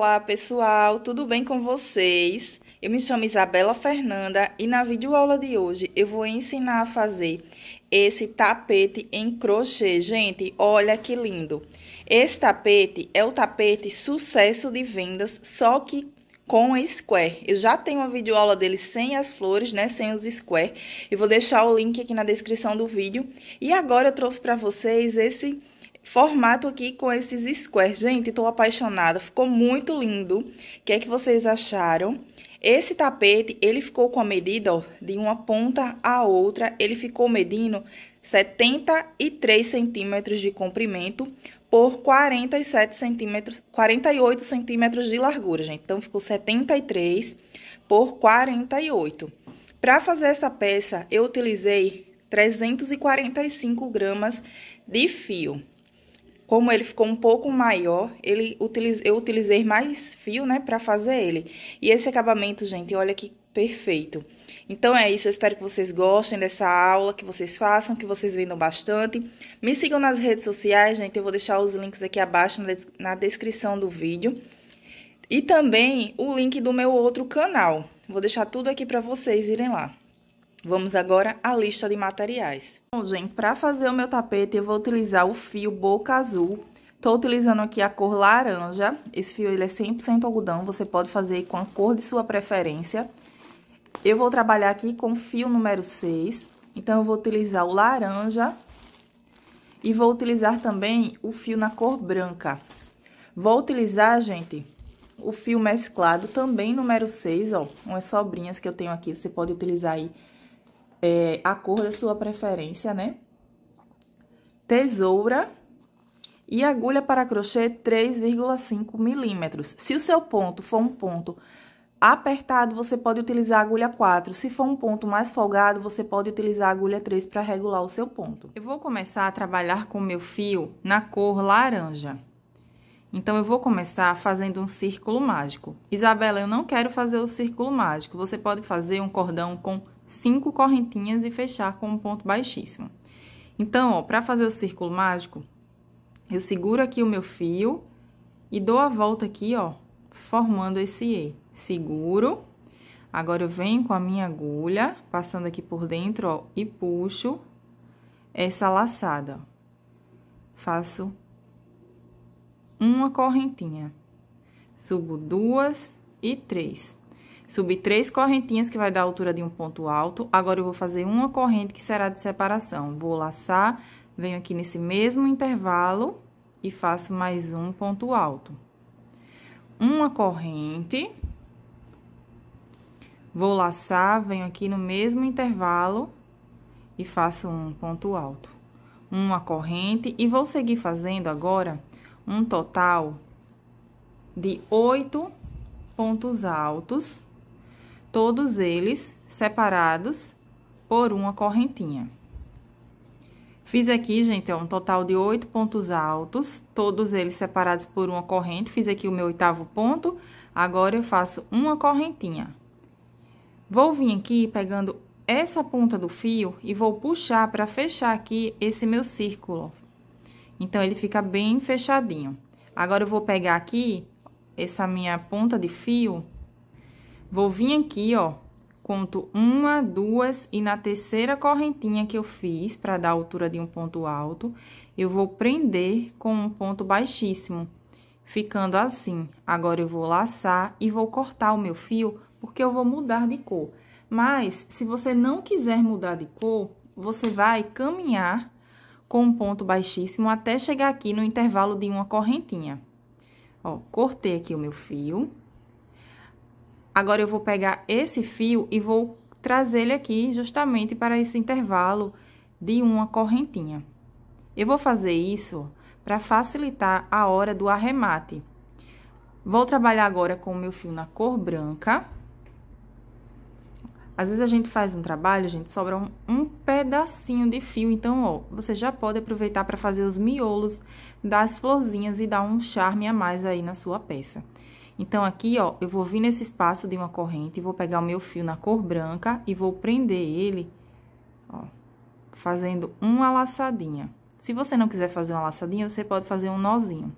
Olá pessoal, tudo bem com vocês? Eu me chamo Isabela Fernanda e na videoaula de hoje eu vou ensinar a fazer esse tapete em crochê. Gente, olha que lindo! Esse tapete é o tapete sucesso de vendas, só que com square. Eu já tenho uma videoaula dele sem as flores, né, sem os square. Eu vou deixar o link aqui na descrição do vídeo. E agora eu trouxe para vocês esse formato aqui com esses squares. Gente, tô apaixonada, ficou muito lindo. O que é que vocês acharam? Esse tapete, ele ficou com a medida, ó, de uma ponta a outra, ele ficou medindo 73 centímetros de comprimento por 47 centímetros, 48 centímetros de largura, gente. Então, ficou 73 por 48. Para fazer essa peça, eu utilizei 345 gramas de fio. Como ele ficou um pouco maior, ele eu utilizei mais fio, né, para fazer ele. E esse acabamento, gente, olha que perfeito. Então é isso, eu espero que vocês gostem dessa aula, que vocês façam, que vocês vendam bastante. Me sigam nas redes sociais, gente, eu vou deixar os links aqui abaixo na descrição do vídeo. E também o link do meu outro canal. Vou deixar tudo aqui para vocês irem lá. Vamos agora à lista de materiais. Bom, gente, para fazer o meu tapete eu vou utilizar o fio boca azul. Tô utilizando aqui a cor laranja. Esse fio ele é 100% algodão, você pode fazer com a cor de sua preferência. Eu vou trabalhar aqui com fio número 6, então eu vou utilizar o laranja e vou utilizar também o fio na cor branca. Vou utilizar, gente, o fio mesclado também número 6, ó, umas sobrinhas que eu tenho aqui, você pode utilizar aí é, a cor da sua preferência, né? Tesoura e agulha para crochê 3,5 milímetros. Se o seu ponto for um ponto apertado, você pode utilizar a agulha 4. Se for um ponto mais folgado, você pode utilizar a agulha 3 para regular o seu ponto. Eu vou começar a trabalhar com meu fio na cor laranja. Então, eu vou começar fazendo um círculo mágico. Isabela, eu não quero fazer o círculo mágico. Você pode fazer um cordão com cinco correntinhas e fechar com um ponto baixíssimo. Então, ó, para fazer o círculo mágico, eu seguro aqui o meu fio e dou a volta aqui, ó, formando esse E. Seguro. Agora, eu venho com a minha agulha, passando aqui por dentro, ó, e puxo essa laçada. Faço uma correntinha. Subo duas e três. Subi três correntinhas, que vai dar a altura de um ponto alto. Agora, eu vou fazer uma corrente que será de separação. Vou laçar, venho aqui nesse mesmo intervalo e faço mais um ponto alto. Uma corrente. Vou laçar, venho aqui no mesmo intervalo e faço um ponto alto. Uma corrente e vou seguir fazendo agora um total de oito pontos altos todos eles separados por uma correntinha. Fiz aqui, gente, um total de oito pontos altos, todos eles separados por uma corrente. Fiz aqui o meu oitavo ponto, agora eu faço uma correntinha. Vou vir aqui pegando essa ponta do fio e vou puxar para fechar aqui esse meu círculo. Então, ele fica bem fechadinho. Agora, eu vou pegar aqui essa minha ponta de fio Vou vir aqui, ó, conto uma, duas, e na terceira correntinha que eu fiz, para dar a altura de um ponto alto, eu vou prender com um ponto baixíssimo, ficando assim. Agora, eu vou laçar e vou cortar o meu fio, porque eu vou mudar de cor. Mas, se você não quiser mudar de cor, você vai caminhar com um ponto baixíssimo até chegar aqui no intervalo de uma correntinha. Ó, cortei aqui o meu fio Agora eu vou pegar esse fio e vou trazer ele aqui justamente para esse intervalo de uma correntinha. Eu vou fazer isso para facilitar a hora do arremate. Vou trabalhar agora com o meu fio na cor branca. Às vezes a gente faz um trabalho, gente, sobra um, um pedacinho de fio, então, ó, você já pode aproveitar para fazer os miolos das florzinhas e dar um charme a mais aí na sua peça. Então, aqui, ó, eu vou vir nesse espaço de uma corrente, vou pegar o meu fio na cor branca e vou prender ele, ó, fazendo uma laçadinha. Se você não quiser fazer uma laçadinha, você pode fazer um nozinho.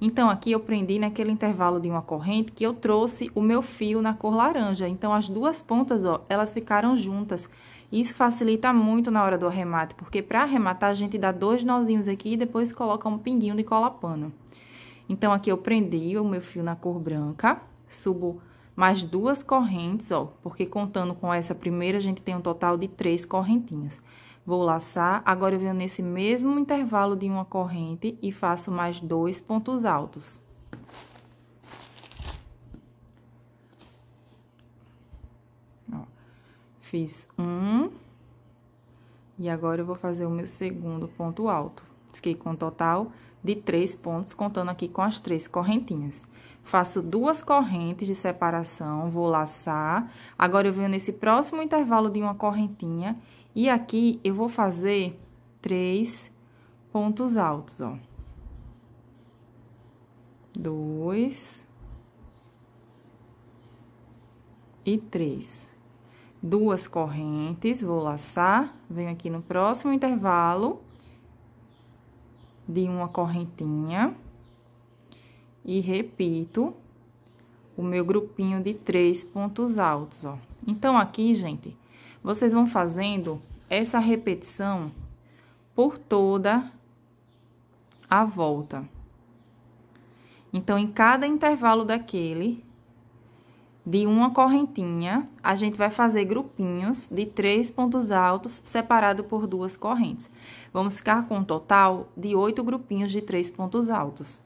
Então, aqui eu prendi naquele intervalo de uma corrente que eu trouxe o meu fio na cor laranja. Então, as duas pontas, ó, elas ficaram juntas. Isso facilita muito na hora do arremate, porque para arrematar a gente dá dois nozinhos aqui e depois coloca um pinguinho de cola pano. Então, aqui eu prendi o meu fio na cor branca, subo mais duas correntes, ó, porque contando com essa primeira, a gente tem um total de três correntinhas. Vou laçar, agora eu venho nesse mesmo intervalo de uma corrente e faço mais dois pontos altos. Ó, fiz um, e agora eu vou fazer o meu segundo ponto alto. Fiquei com um total de três pontos, contando aqui com as três correntinhas. Faço duas correntes de separação, vou laçar. Agora, eu venho nesse próximo intervalo de uma correntinha e aqui eu vou fazer três pontos altos, ó. Dois. E três. Duas correntes, vou laçar, venho aqui no próximo intervalo de uma correntinha. E repito o meu grupinho de três pontos altos, ó. Então, aqui, gente, vocês vão fazendo essa repetição por toda a volta. Então, em cada intervalo daquele, de uma correntinha, a gente vai fazer grupinhos de três pontos altos separado por duas correntes. Vamos ficar com um total de oito grupinhos de três pontos altos.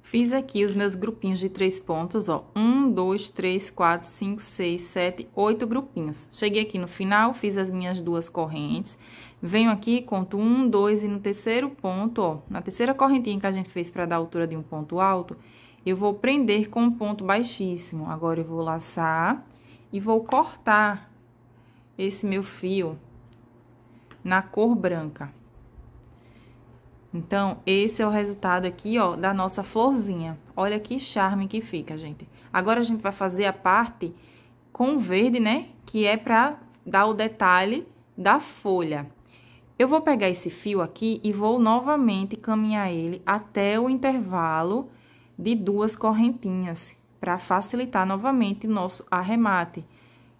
Fiz aqui os meus grupinhos de três pontos, ó. Um, dois, três, quatro, cinco, seis, sete, oito grupinhos. Cheguei aqui no final, fiz as minhas duas correntes. Venho aqui, conto um, dois e no terceiro ponto, ó. Na terceira correntinha que a gente fez para dar altura de um ponto alto, eu vou prender com um ponto baixíssimo. Agora, eu vou laçar e vou cortar esse meu fio na cor branca. Então, esse é o resultado aqui, ó, da nossa florzinha. Olha que charme que fica, gente. Agora, a gente vai fazer a parte com verde, né? Que é pra dar o detalhe da folha. Eu vou pegar esse fio aqui e vou novamente caminhar ele até o intervalo de duas correntinhas, para facilitar novamente nosso arremate.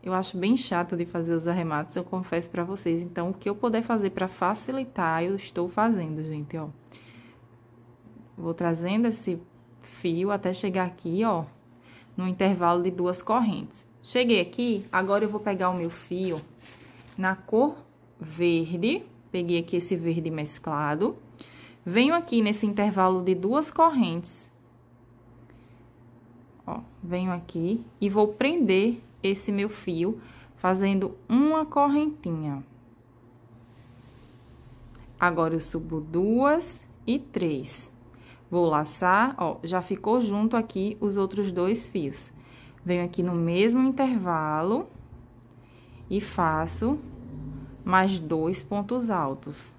Eu acho bem chato de fazer os arremates, eu confesso para vocês. Então, o que eu puder fazer para facilitar, eu estou fazendo, gente, ó. Vou trazendo esse fio até chegar aqui, ó, no intervalo de duas correntes. Cheguei aqui, agora eu vou pegar o meu fio na cor verde, peguei aqui esse verde mesclado. Venho aqui nesse intervalo de duas correntes, Ó, venho aqui e vou prender esse meu fio fazendo uma correntinha. Agora, eu subo duas e três. Vou laçar, ó, já ficou junto aqui os outros dois fios. Venho aqui no mesmo intervalo e faço mais dois pontos altos.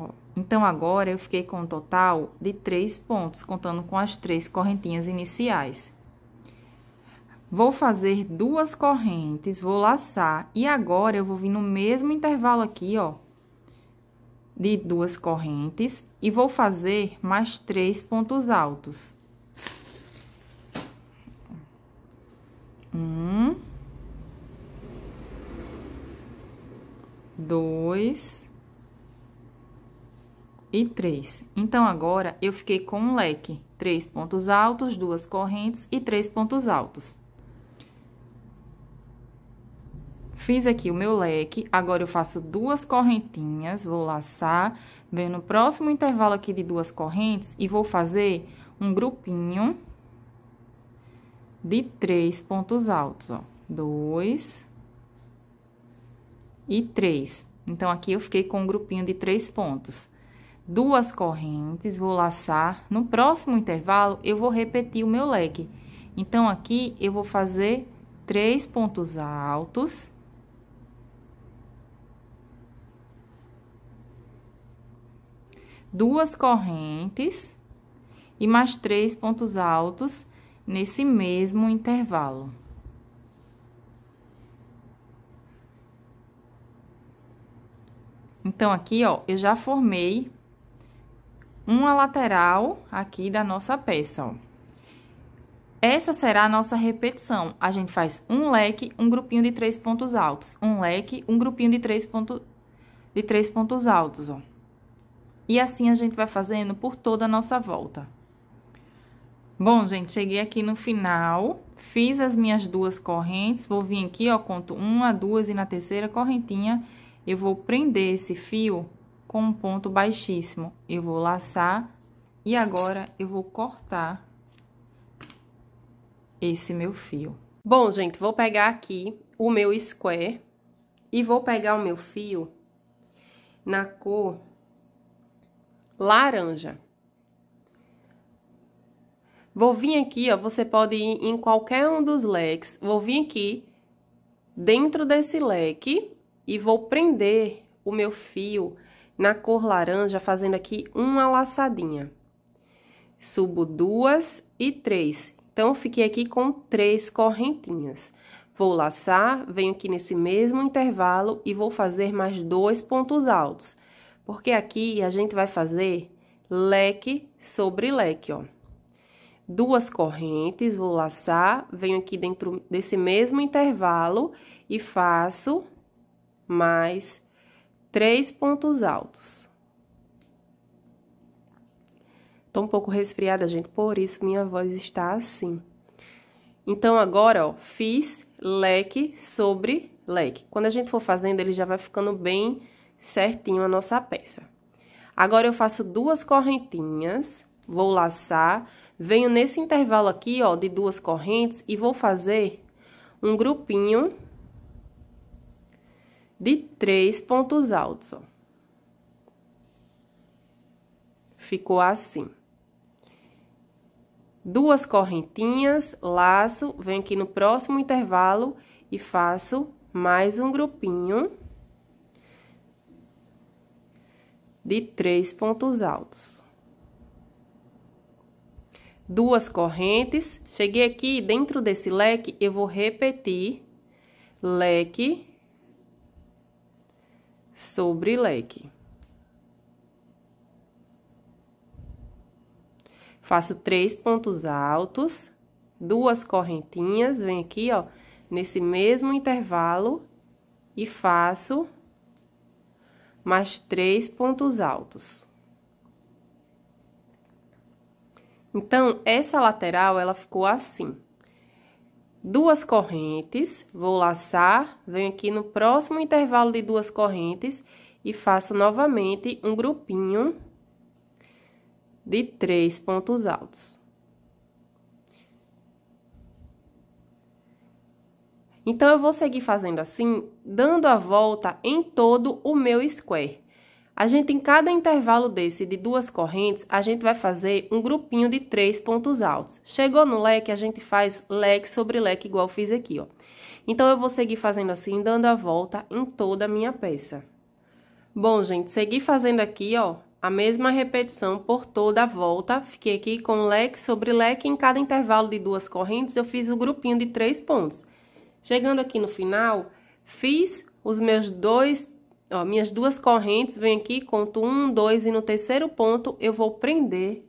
Ó, então, agora eu fiquei com um total de três pontos, contando com as três correntinhas iniciais. Vou fazer duas correntes, vou laçar, e agora eu vou vir no mesmo intervalo aqui, ó, de duas correntes, e vou fazer mais três pontos altos. Um. Dois e 3. Então, agora, eu fiquei com um leque, três pontos altos, duas correntes e três pontos altos. Fiz aqui o meu leque, agora eu faço duas correntinhas, vou laçar, venho no próximo intervalo aqui de duas correntes e vou fazer um grupinho de três pontos altos, ó. Dois e três. Então, aqui eu fiquei com um grupinho de três pontos duas correntes, vou laçar. No próximo intervalo, eu vou repetir o meu leque. Então, aqui, eu vou fazer três pontos altos. Duas correntes e mais três pontos altos nesse mesmo intervalo. Então, aqui, ó, eu já formei uma lateral aqui da nossa peça, ó. Essa será a nossa repetição. A gente faz um leque, um grupinho de três pontos altos. Um leque, um grupinho de três, ponto... de três pontos altos, ó. E assim a gente vai fazendo por toda a nossa volta. Bom, gente, cheguei aqui no final, fiz as minhas duas correntes, vou vir aqui, ó, conto uma, duas e na terceira correntinha eu vou prender esse fio com um ponto baixíssimo. Eu vou laçar e agora eu vou cortar esse meu fio. Bom, gente, vou pegar aqui o meu square e vou pegar o meu fio na cor laranja. Vou vir aqui, ó, você pode ir em qualquer um dos leques. Vou vir aqui dentro desse leque e vou prender o meu fio na cor laranja, fazendo aqui uma laçadinha. Subo duas e três. Então, fiquei aqui com três correntinhas. Vou laçar, venho aqui nesse mesmo intervalo e vou fazer mais dois pontos altos. Porque aqui a gente vai fazer leque sobre leque, ó. Duas correntes, vou laçar, venho aqui dentro desse mesmo intervalo e faço mais três pontos altos. Tô um pouco resfriada, gente, por isso minha voz está assim. Então, agora, ó, fiz leque sobre leque. Quando a gente for fazendo, ele já vai ficando bem certinho a nossa peça. Agora, eu faço duas correntinhas, vou laçar, venho nesse intervalo aqui, ó, de duas correntes e vou fazer um grupinho de três pontos altos, ó. Ficou assim. Duas correntinhas, laço, venho aqui no próximo intervalo e faço mais um grupinho de três pontos altos. Duas correntes, cheguei aqui dentro desse leque, eu vou repetir leque sobre leque. Faço três pontos altos, duas correntinhas, venho aqui, ó, nesse mesmo intervalo e faço mais três pontos altos. Então, essa lateral, ela ficou assim duas correntes, vou laçar, venho aqui no próximo intervalo de duas correntes e faço novamente um grupinho de três pontos altos. Então, eu vou seguir fazendo assim, dando a volta em todo o meu square. A gente, em cada intervalo desse de duas correntes, a gente vai fazer um grupinho de três pontos altos. Chegou no leque, a gente faz leque sobre leque, igual fiz aqui, ó. Então, eu vou seguir fazendo assim, dando a volta em toda a minha peça. Bom, gente, segui fazendo aqui, ó, a mesma repetição por toda a volta. Fiquei aqui com leque sobre leque, em cada intervalo de duas correntes, eu fiz o grupinho de três pontos. Chegando aqui no final, fiz os meus dois Ó, minhas duas correntes, vem aqui, conto um, dois, e no terceiro ponto eu vou prender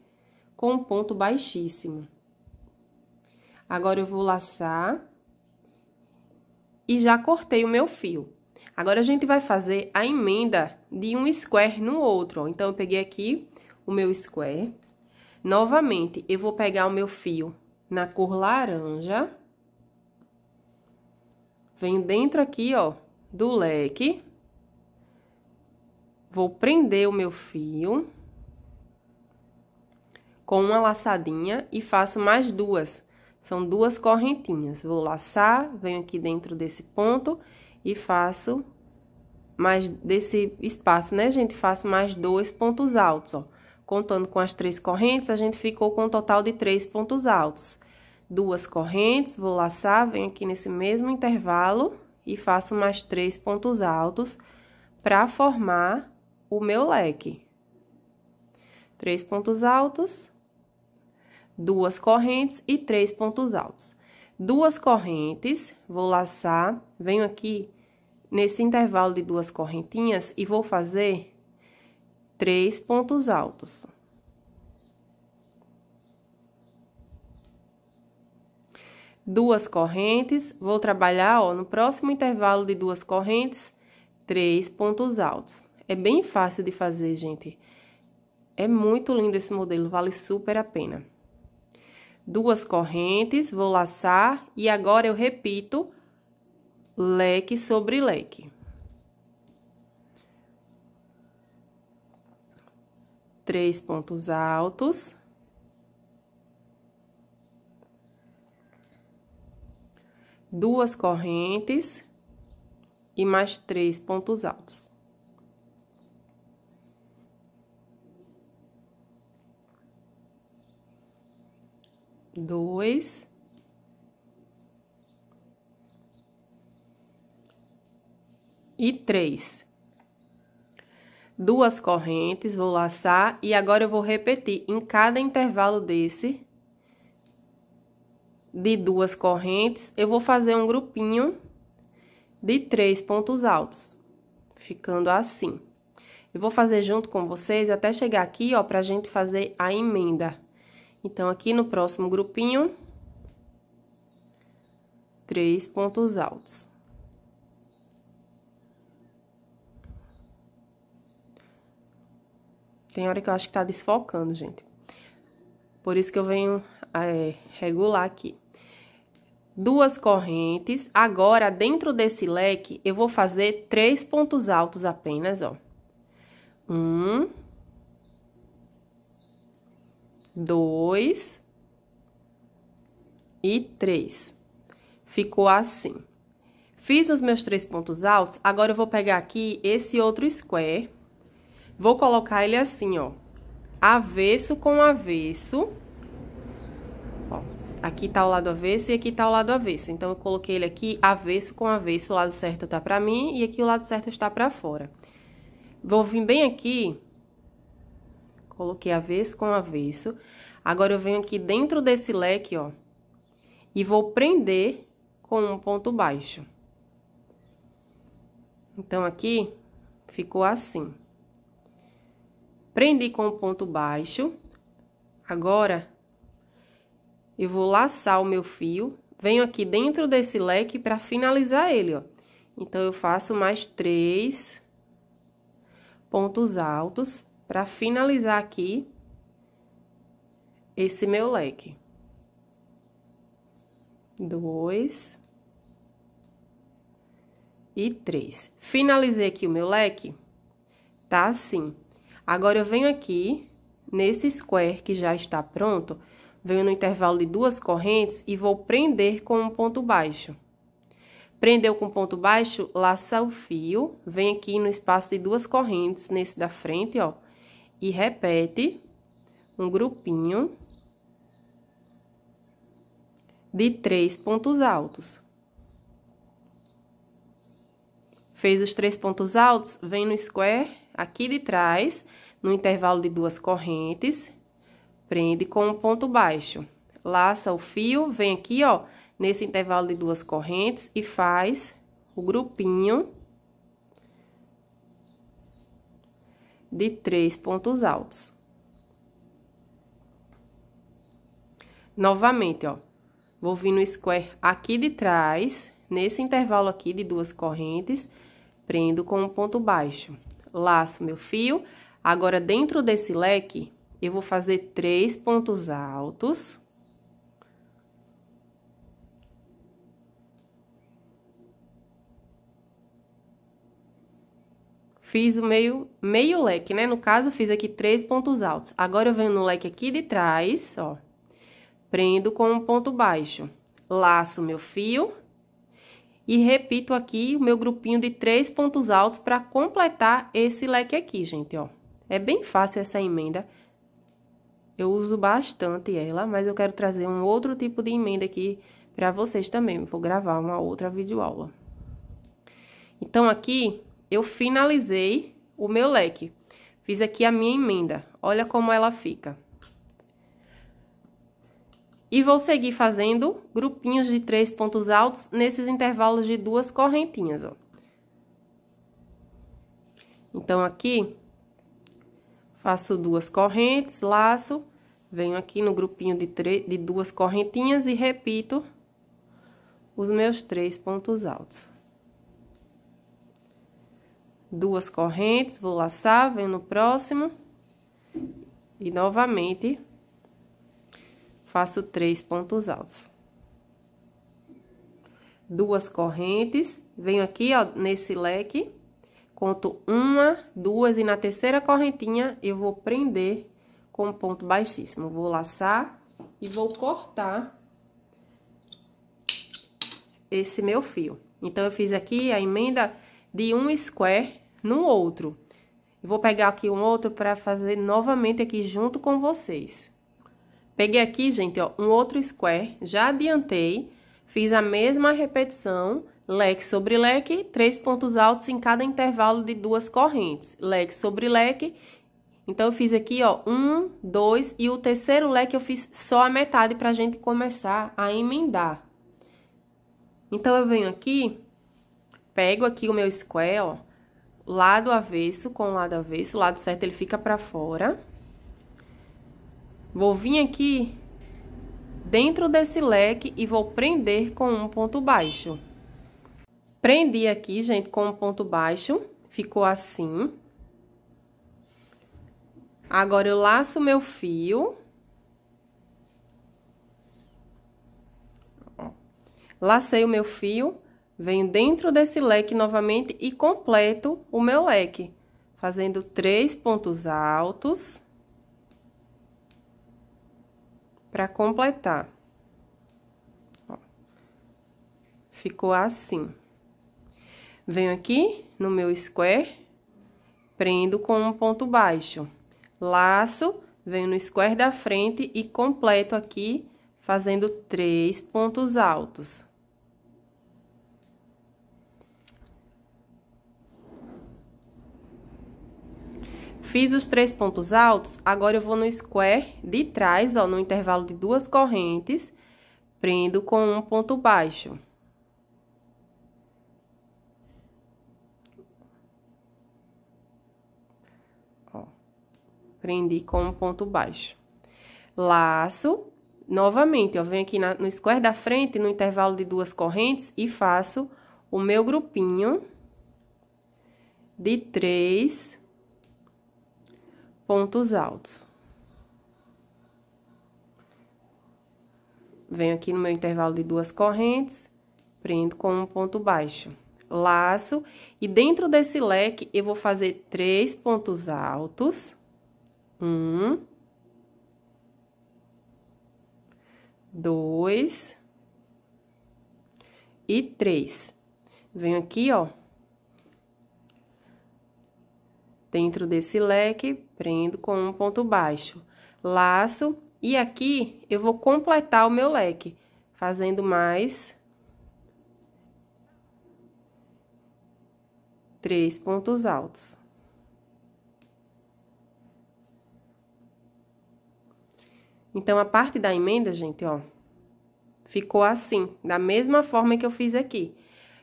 com um ponto baixíssimo. Agora, eu vou laçar e já cortei o meu fio. Agora, a gente vai fazer a emenda de um square no outro, ó. Então, eu peguei aqui o meu square. Novamente, eu vou pegar o meu fio na cor laranja. Venho dentro aqui, ó, do leque. Vou prender o meu fio com uma laçadinha e faço mais duas. São duas correntinhas. Vou laçar, venho aqui dentro desse ponto e faço mais desse espaço, né, gente? Faço mais dois pontos altos, ó. Contando com as três correntes, a gente ficou com um total de três pontos altos. Duas correntes, vou laçar, venho aqui nesse mesmo intervalo e faço mais três pontos altos para formar o meu leque. Três pontos altos, duas correntes e três pontos altos. Duas correntes, vou laçar, venho aqui nesse intervalo de duas correntinhas e vou fazer três pontos altos. duas correntes, vou trabalhar ó, no próximo intervalo de duas correntes, três pontos altos. É bem fácil de fazer, gente. É muito lindo esse modelo, vale super a pena. Duas correntes, vou laçar e agora eu repito leque sobre leque. Três pontos altos. Duas correntes e mais três pontos altos. dois, e três. Duas correntes, vou laçar e agora eu vou repetir em cada intervalo desse de duas correntes, eu vou fazer um grupinho de três pontos altos, ficando assim. Eu vou fazer junto com vocês até chegar aqui, ó, pra gente fazer a emenda. Então, aqui no próximo grupinho, três pontos altos. Tem hora que eu acho que tá desfocando, gente. Por isso que eu venho é, regular aqui. Duas correntes. Agora, dentro desse leque, eu vou fazer três pontos altos apenas, ó. Um, dois e três. Ficou assim. Fiz os meus três pontos altos, agora eu vou pegar aqui esse outro square, vou colocar ele assim, ó, avesso com avesso, ó, aqui tá o lado avesso e aqui tá o lado avesso, então eu coloquei ele aqui avesso com avesso, o lado certo tá pra mim e aqui o lado certo está pra fora. Vou vir bem aqui Coloquei avesso com avesso. Agora, eu venho aqui dentro desse leque, ó, e vou prender com um ponto baixo. Então, aqui ficou assim. Prendi com um ponto baixo. Agora, eu vou laçar o meu fio. Venho aqui dentro desse leque para finalizar ele, ó. Então, eu faço mais três pontos altos para finalizar aqui esse meu leque. Dois. E três. Finalizei aqui o meu leque, tá assim. Agora, eu venho aqui, nesse square que já está pronto, venho no intervalo de duas correntes e vou prender com um ponto baixo. Prendeu com ponto baixo, laça o fio, vem aqui no espaço de duas correntes, nesse da frente, ó e repete um grupinho de três pontos altos. Fez os três pontos altos, vem no square aqui de trás, no intervalo de duas correntes, prende com um ponto baixo. Laça o fio, vem aqui, ó, nesse intervalo de duas correntes e faz o grupinho de três pontos altos. Novamente, ó, vou vir no square aqui de trás, nesse intervalo aqui de duas correntes, prendo com um ponto baixo. Laço meu fio, agora dentro desse leque, eu vou fazer três pontos altos fiz o meio, meio leque, né? No caso, fiz aqui três pontos altos. Agora, eu venho no leque aqui de trás, ó, prendo com um ponto baixo, laço meu fio e repito aqui o meu grupinho de três pontos altos para completar esse leque aqui, gente, ó. É bem fácil essa emenda. Eu uso bastante ela, mas eu quero trazer um outro tipo de emenda aqui para vocês também. Vou gravar uma outra videoaula. Então, aqui, eu finalizei o meu leque. Fiz aqui a minha emenda. Olha como ela fica. E vou seguir fazendo grupinhos de três pontos altos nesses intervalos de duas correntinhas, ó. Então, aqui, faço duas correntes, laço, venho aqui no grupinho de, de duas correntinhas e repito os meus três pontos altos duas correntes, vou laçar, venho no próximo. E novamente, faço três pontos altos. Duas correntes, venho aqui, ó, nesse leque, conto uma, duas, e na terceira correntinha eu vou prender com ponto baixíssimo. Vou laçar e vou cortar esse meu fio. Então, eu fiz aqui a emenda de um square no outro. vou pegar aqui um outro para fazer novamente aqui junto com vocês. Peguei aqui, gente, ó, um outro square, já adiantei, fiz a mesma repetição, leque sobre leque, três pontos altos em cada intervalo de duas correntes, leque sobre leque. Então, eu fiz aqui, ó, um, dois, e o terceiro leque eu fiz só a metade para a gente começar a emendar. Então, eu venho aqui, pego aqui o meu square, ó, lado avesso com lado avesso, o lado certo ele fica pra fora. Vou vir aqui dentro desse leque e vou prender com um ponto baixo. Prendi aqui, gente, com um ponto baixo, ficou assim. Agora, eu laço meu fio. Lacei o meu fio, Venho dentro desse leque novamente e completo o meu leque, fazendo três pontos altos para completar. Ó, ficou assim. Venho aqui no meu square, prendo com um ponto baixo. Laço, venho no square da frente e completo aqui, fazendo três pontos altos. Fiz os três pontos altos, agora eu vou no square de trás, ó, no intervalo de duas correntes, prendo com um ponto baixo. Ó, prendi com um ponto baixo. Laço, novamente, ó, venho aqui na, no square da frente, no intervalo de duas correntes, e faço o meu grupinho de três pontos altos. Venho aqui no meu intervalo de duas correntes, prendo com um ponto baixo. Laço, e dentro desse leque, eu vou fazer três pontos altos. Um. Dois. E três. Venho aqui, ó. Dentro desse leque, prendo com um ponto baixo, laço, e aqui eu vou completar o meu leque, fazendo mais três pontos altos. Então, a parte da emenda, gente, ó, ficou assim, da mesma forma que eu fiz aqui.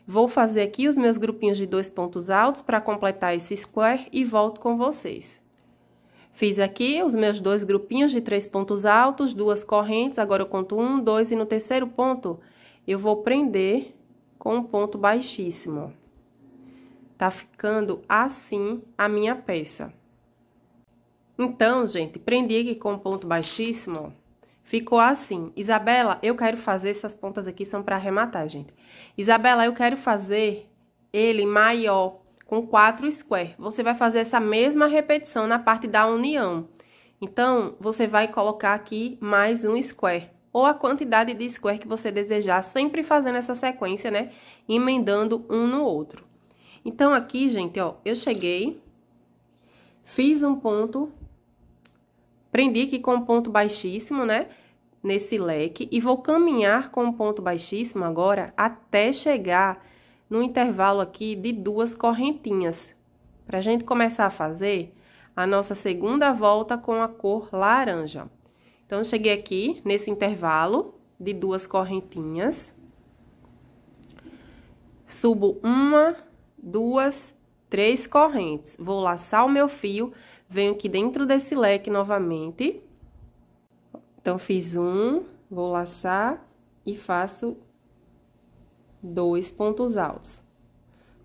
Vou fazer aqui os meus grupinhos de dois pontos altos para completar esse square e volto com vocês. Fiz aqui os meus dois grupinhos de três pontos altos, duas correntes, agora eu conto um, dois, e no terceiro ponto, eu vou prender com um ponto baixíssimo. Tá ficando assim a minha peça. Então, gente, prendi aqui com um ponto baixíssimo, Ficou assim. Isabela, eu quero fazer... Essas pontas aqui são para arrematar, gente. Isabela, eu quero fazer ele maior com 4 square. Você vai fazer essa mesma repetição na parte da união. Então, você vai colocar aqui mais um square, ou a quantidade de square que você desejar, sempre fazendo essa sequência, né? Emendando um no outro. Então, aqui, gente, ó, eu cheguei, fiz um ponto, prendi aqui com um ponto baixíssimo, né? Nesse leque, e vou caminhar com um ponto baixíssimo agora até chegar no intervalo aqui de duas correntinhas, para a gente começar a fazer a nossa segunda volta com a cor laranja. Então, cheguei aqui nesse intervalo de duas correntinhas, subo uma, duas, três correntes, vou laçar o meu fio, venho aqui dentro desse leque novamente, então, fiz um, vou laçar e faço dois pontos altos.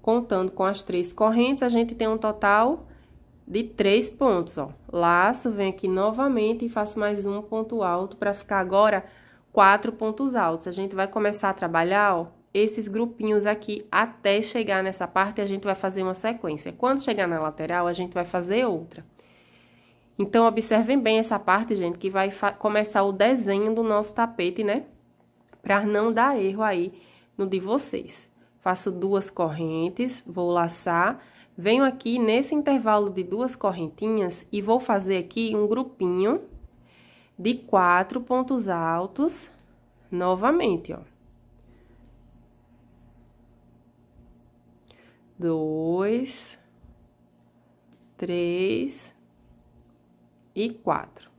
Contando com as três correntes, a gente tem um total de três pontos, ó. Laço, venho aqui novamente e faço mais um ponto alto para ficar agora quatro pontos altos. A gente vai começar a trabalhar, ó, esses grupinhos aqui até chegar nessa parte, a gente vai fazer uma sequência. Quando chegar na lateral, a gente vai fazer outra. Então, observem bem essa parte, gente, que vai começar o desenho do nosso tapete, né? Para não dar erro aí no de vocês. Faço duas correntes, vou laçar, venho aqui nesse intervalo de duas correntinhas e vou fazer aqui um grupinho de quatro pontos altos novamente, ó. Dois, três e quatro.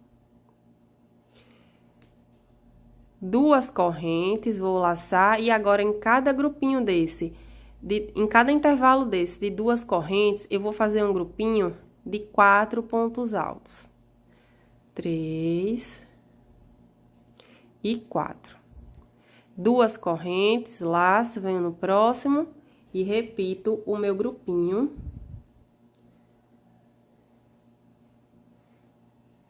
duas correntes, vou laçar, e agora em cada grupinho desse, de, em cada intervalo desse de duas correntes, eu vou fazer um grupinho de quatro pontos altos. Três e quatro. Duas correntes, laço, venho no próximo e repito o meu grupinho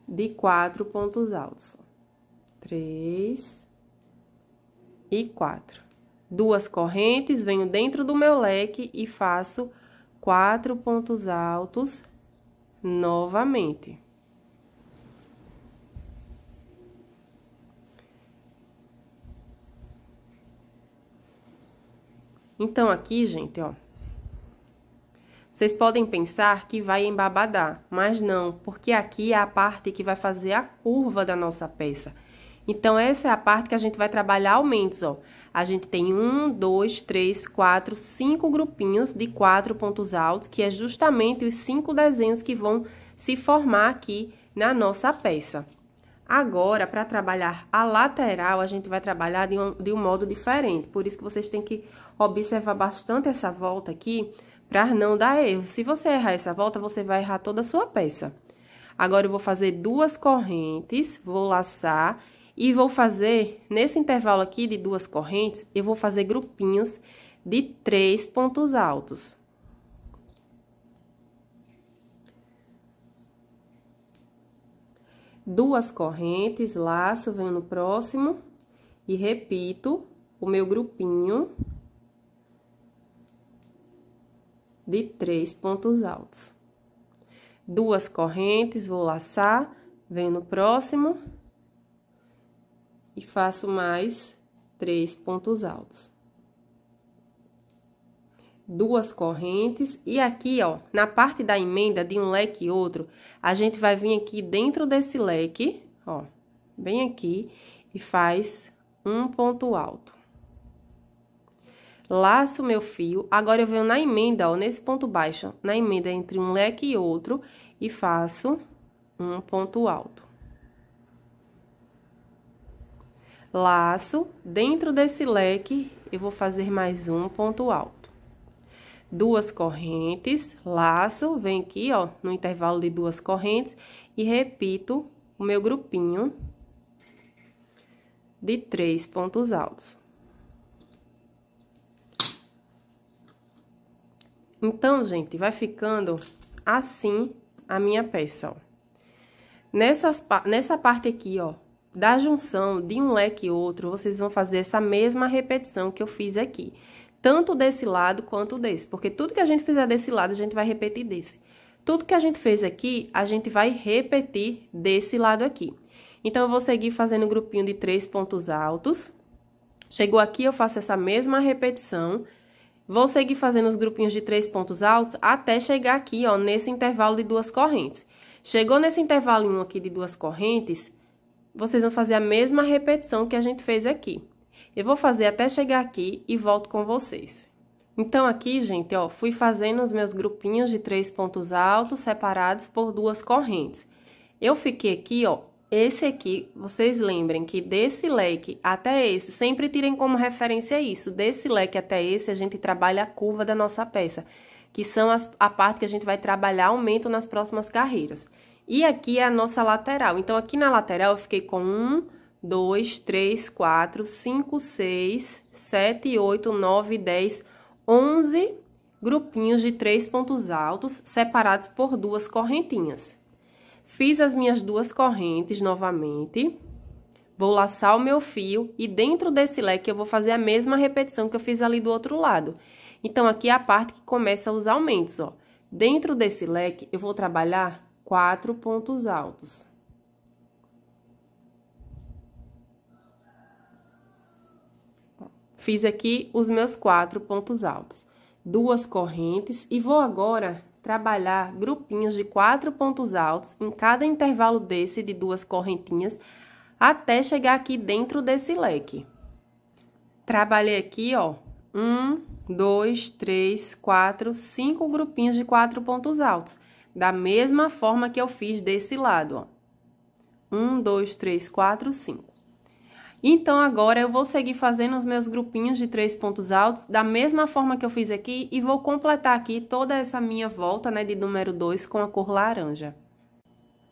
de quatro pontos altos. Três e 4. Duas correntes, venho dentro do meu leque e faço quatro pontos altos novamente. Então, aqui, gente, ó. Vocês podem pensar que vai embabadar, mas não, porque aqui é a parte que vai fazer a curva da nossa peça. Então, essa é a parte que a gente vai trabalhar aumentos, ó. A gente tem um, dois, três, quatro, cinco grupinhos de quatro pontos altos, que é justamente os cinco desenhos que vão se formar aqui na nossa peça. Agora, para trabalhar a lateral, a gente vai trabalhar de um, de um modo diferente, por isso que vocês têm que observar bastante essa volta aqui, para não dar erro. Se você errar essa volta, você vai errar toda a sua peça. Agora, eu vou fazer duas correntes, vou laçar e vou fazer, nesse intervalo aqui de duas correntes, eu vou fazer grupinhos de três pontos altos. Duas correntes, laço, venho no próximo e repito o meu grupinho de três pontos altos. Duas correntes, vou laçar, venho no próximo e faço mais três pontos altos. Duas correntes, e aqui, ó, na parte da emenda de um leque e outro, a gente vai vir aqui dentro desse leque, ó, bem aqui, e faz um ponto alto. Laço meu fio, agora eu venho na emenda, ó, nesse ponto baixo, na emenda entre um leque e outro, e faço um ponto alto. laço, dentro desse leque, eu vou fazer mais um ponto alto. Duas correntes, laço, vem aqui, ó, no intervalo de duas correntes, e repito o meu grupinho de três pontos altos. Então, gente, vai ficando assim a minha peça, ó. Nessas, nessa parte aqui, ó, da junção de um leque e outro, vocês vão fazer essa mesma repetição que eu fiz aqui. Tanto desse lado quanto desse, porque tudo que a gente fizer desse lado, a gente vai repetir desse. Tudo que a gente fez aqui, a gente vai repetir desse lado aqui. Então, eu vou seguir fazendo um grupinho de três pontos altos. Chegou aqui, eu faço essa mesma repetição. Vou seguir fazendo os grupinhos de três pontos altos até chegar aqui, ó, nesse intervalo de duas correntes. Chegou nesse intervalo aqui de duas correntes, vocês vão fazer a mesma repetição que a gente fez aqui. Eu vou fazer até chegar aqui e volto com vocês. Então, aqui, gente, ó, fui fazendo os meus grupinhos de três pontos altos separados por duas correntes. Eu fiquei aqui, ó, esse aqui, vocês lembrem que desse leque até esse, sempre tirem como referência isso, desse leque até esse a gente trabalha a curva da nossa peça, que são as, a parte que a gente vai trabalhar aumento nas próximas carreiras. E aqui é a nossa lateral. Então, aqui na lateral, eu fiquei com um, dois, três, quatro, cinco, seis, sete, oito, nove, dez, onze grupinhos de três pontos altos, separados por duas correntinhas. Fiz as minhas duas correntes novamente. Vou laçar o meu fio e dentro desse leque eu vou fazer a mesma repetição que eu fiz ali do outro lado. Então, aqui é a parte que começa os aumentos, ó. Dentro desse leque, eu vou trabalhar quatro pontos altos. Fiz aqui os meus quatro pontos altos, duas correntes e vou agora trabalhar grupinhos de quatro pontos altos em cada intervalo desse de duas correntinhas até chegar aqui dentro desse leque. Trabalhei aqui, ó, um, dois, três, quatro, cinco grupinhos de quatro pontos altos da mesma forma que eu fiz desse lado, ó. Um, dois, três, quatro, cinco. Então, agora eu vou seguir fazendo os meus grupinhos de três pontos altos da mesma forma que eu fiz aqui e vou completar aqui toda essa minha volta, né, de número dois com a cor laranja.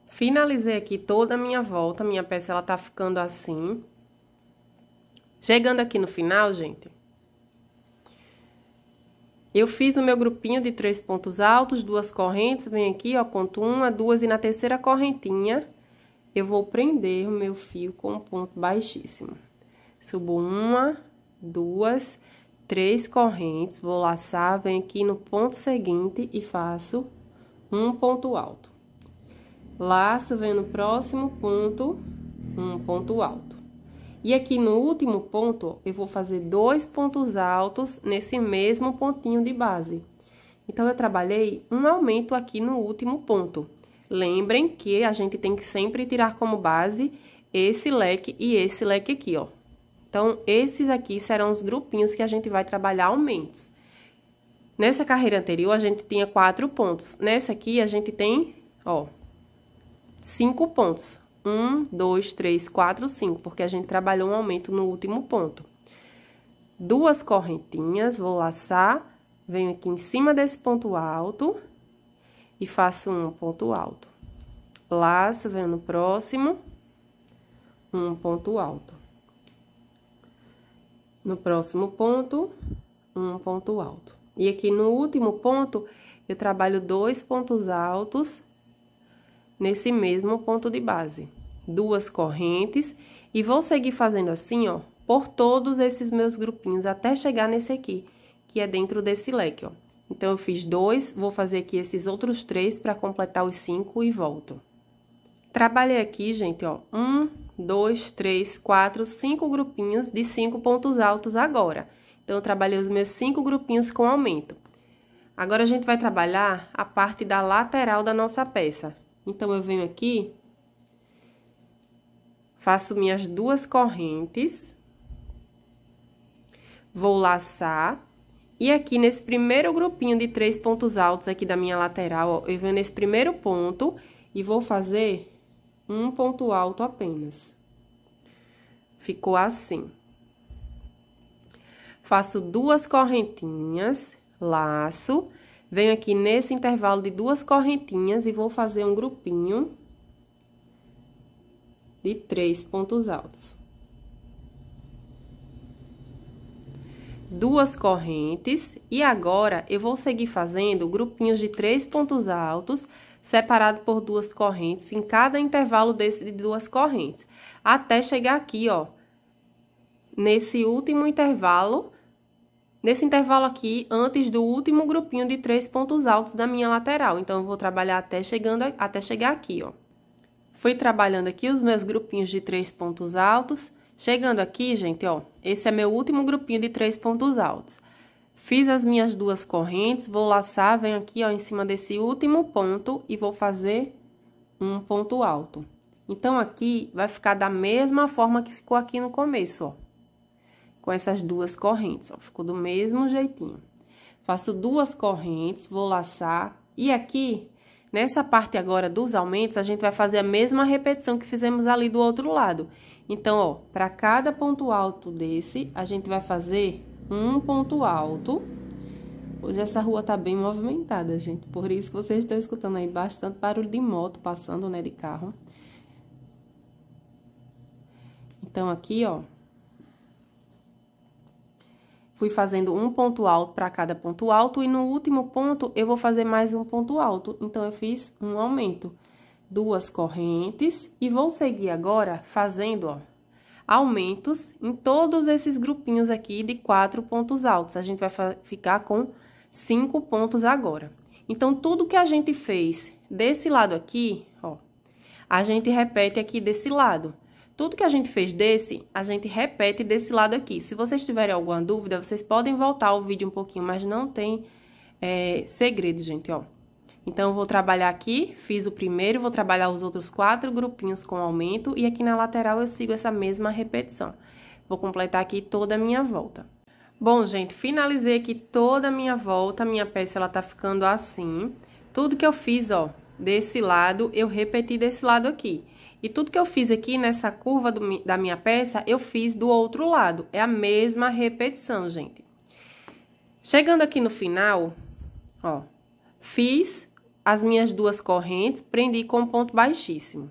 Finalizei aqui toda a minha volta, minha peça ela tá ficando assim. Chegando aqui no final, gente, eu fiz o meu grupinho de três pontos altos, duas correntes, vem aqui, ó, conto uma, duas, e na terceira correntinha, eu vou prender o meu fio com um ponto baixíssimo. Subo uma, duas, três correntes, vou laçar, venho aqui no ponto seguinte e faço um ponto alto. Laço, venho no próximo ponto, um ponto alto. E aqui no último ponto, eu vou fazer dois pontos altos nesse mesmo pontinho de base. Então, eu trabalhei um aumento aqui no último ponto. Lembrem que a gente tem que sempre tirar como base esse leque e esse leque aqui, ó. Então, esses aqui serão os grupinhos que a gente vai trabalhar aumentos. Nessa carreira anterior, a gente tinha quatro pontos. Nessa aqui, a gente tem, ó, cinco pontos. 1, 2, 3, 4, 5, porque a gente trabalhou um aumento no último ponto. Duas correntinhas, vou laçar, venho aqui em cima desse ponto alto e faço um ponto alto. Laço, venho no próximo, um ponto alto. No próximo ponto, um ponto alto. E aqui no último ponto, eu trabalho dois pontos altos nesse mesmo ponto de base. Duas correntes e vou seguir fazendo assim, ó, por todos esses meus grupinhos até chegar nesse aqui, que é dentro desse leque, ó. Então, eu fiz dois, vou fazer aqui esses outros três para completar os cinco e volto. Trabalhei aqui, gente, ó, um, dois, três, quatro, cinco grupinhos de cinco pontos altos agora. Então, eu trabalhei os meus cinco grupinhos com aumento. Agora, a gente vai trabalhar a parte da lateral da nossa peça. Então, eu venho aqui, faço minhas duas correntes, vou laçar, e aqui nesse primeiro grupinho de três pontos altos aqui da minha lateral, ó, eu venho nesse primeiro ponto e vou fazer um ponto alto apenas. Ficou assim. Faço duas correntinhas, laço Venho aqui nesse intervalo de duas correntinhas e vou fazer um grupinho de três pontos altos. Duas correntes, e agora eu vou seguir fazendo grupinhos de três pontos altos, separado por duas correntes, em cada intervalo desse de duas correntes, até chegar aqui, ó, nesse último intervalo, Nesse intervalo aqui, antes do último grupinho de três pontos altos da minha lateral. Então, eu vou trabalhar até, chegando, até chegar aqui, ó. Fui trabalhando aqui os meus grupinhos de três pontos altos. Chegando aqui, gente, ó, esse é meu último grupinho de três pontos altos. Fiz as minhas duas correntes, vou laçar, venho aqui, ó, em cima desse último ponto e vou fazer um ponto alto. Então, aqui vai ficar da mesma forma que ficou aqui no começo, ó com essas duas correntes, ó, ficou do mesmo jeitinho. Faço duas correntes, vou laçar, e aqui, nessa parte agora dos aumentos, a gente vai fazer a mesma repetição que fizemos ali do outro lado. Então, ó, para cada ponto alto desse, a gente vai fazer um ponto alto. Hoje essa rua tá bem movimentada, gente, por isso que vocês estão escutando aí bastante barulho de moto passando, né, de carro. Então, aqui, ó, fui fazendo um ponto alto para cada ponto alto e no último ponto eu vou fazer mais um ponto alto. Então, eu fiz um aumento, duas correntes e vou seguir agora fazendo, ó, aumentos em todos esses grupinhos aqui de quatro pontos altos. A gente vai ficar com cinco pontos agora. Então, tudo que a gente fez desse lado aqui, ó, a gente repete aqui desse lado. Tudo que a gente fez desse, a gente repete desse lado aqui. Se vocês tiverem alguma dúvida, vocês podem voltar o vídeo um pouquinho, mas não tem é, segredo, gente, ó. Então, eu vou trabalhar aqui, fiz o primeiro, vou trabalhar os outros quatro grupinhos com aumento e aqui na lateral eu sigo essa mesma repetição. Vou completar aqui toda a minha volta. Bom, gente, finalizei aqui toda a minha volta, minha peça ela tá ficando assim. Tudo que eu fiz, ó, desse lado, eu repeti desse lado aqui. E tudo que eu fiz aqui nessa curva do, da minha peça, eu fiz do outro lado. É a mesma repetição, gente. Chegando aqui no final, ó, fiz as minhas duas correntes, prendi com ponto baixíssimo.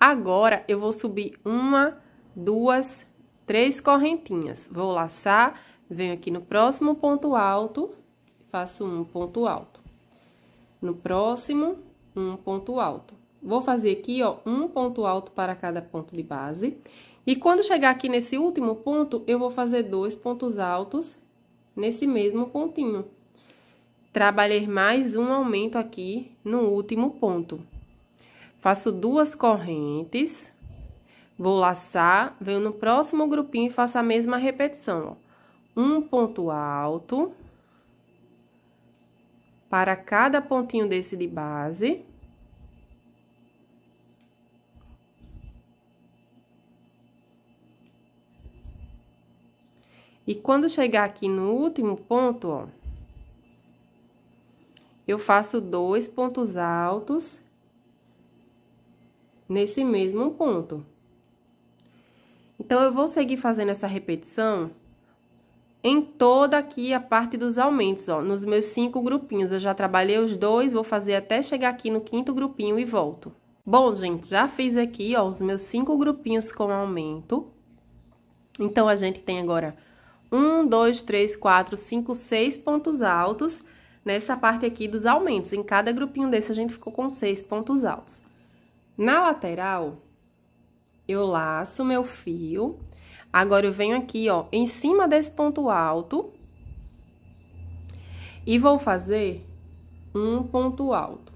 Agora, eu vou subir uma, duas, três correntinhas. Vou laçar, venho aqui no próximo ponto alto, faço um ponto alto. No próximo, um ponto alto. Vou fazer aqui, ó, um ponto alto para cada ponto de base. E quando chegar aqui nesse último ponto, eu vou fazer dois pontos altos nesse mesmo pontinho. Trabalhei mais um aumento aqui no último ponto. Faço duas correntes, vou laçar, venho no próximo grupinho e faço a mesma repetição, ó. Um ponto alto para cada pontinho desse de base E quando chegar aqui no último ponto, ó, eu faço dois pontos altos nesse mesmo ponto. Então, eu vou seguir fazendo essa repetição em toda aqui a parte dos aumentos, ó, nos meus cinco grupinhos. Eu já trabalhei os dois, vou fazer até chegar aqui no quinto grupinho e volto. Bom, gente, já fiz aqui, ó, os meus cinco grupinhos com aumento. Então, a gente tem agora um, dois, três, quatro, cinco, seis pontos altos nessa parte aqui dos aumentos. Em cada grupinho desse, a gente ficou com seis pontos altos. Na lateral, eu laço meu fio. Agora, eu venho aqui, ó, em cima desse ponto alto. E vou fazer um ponto alto.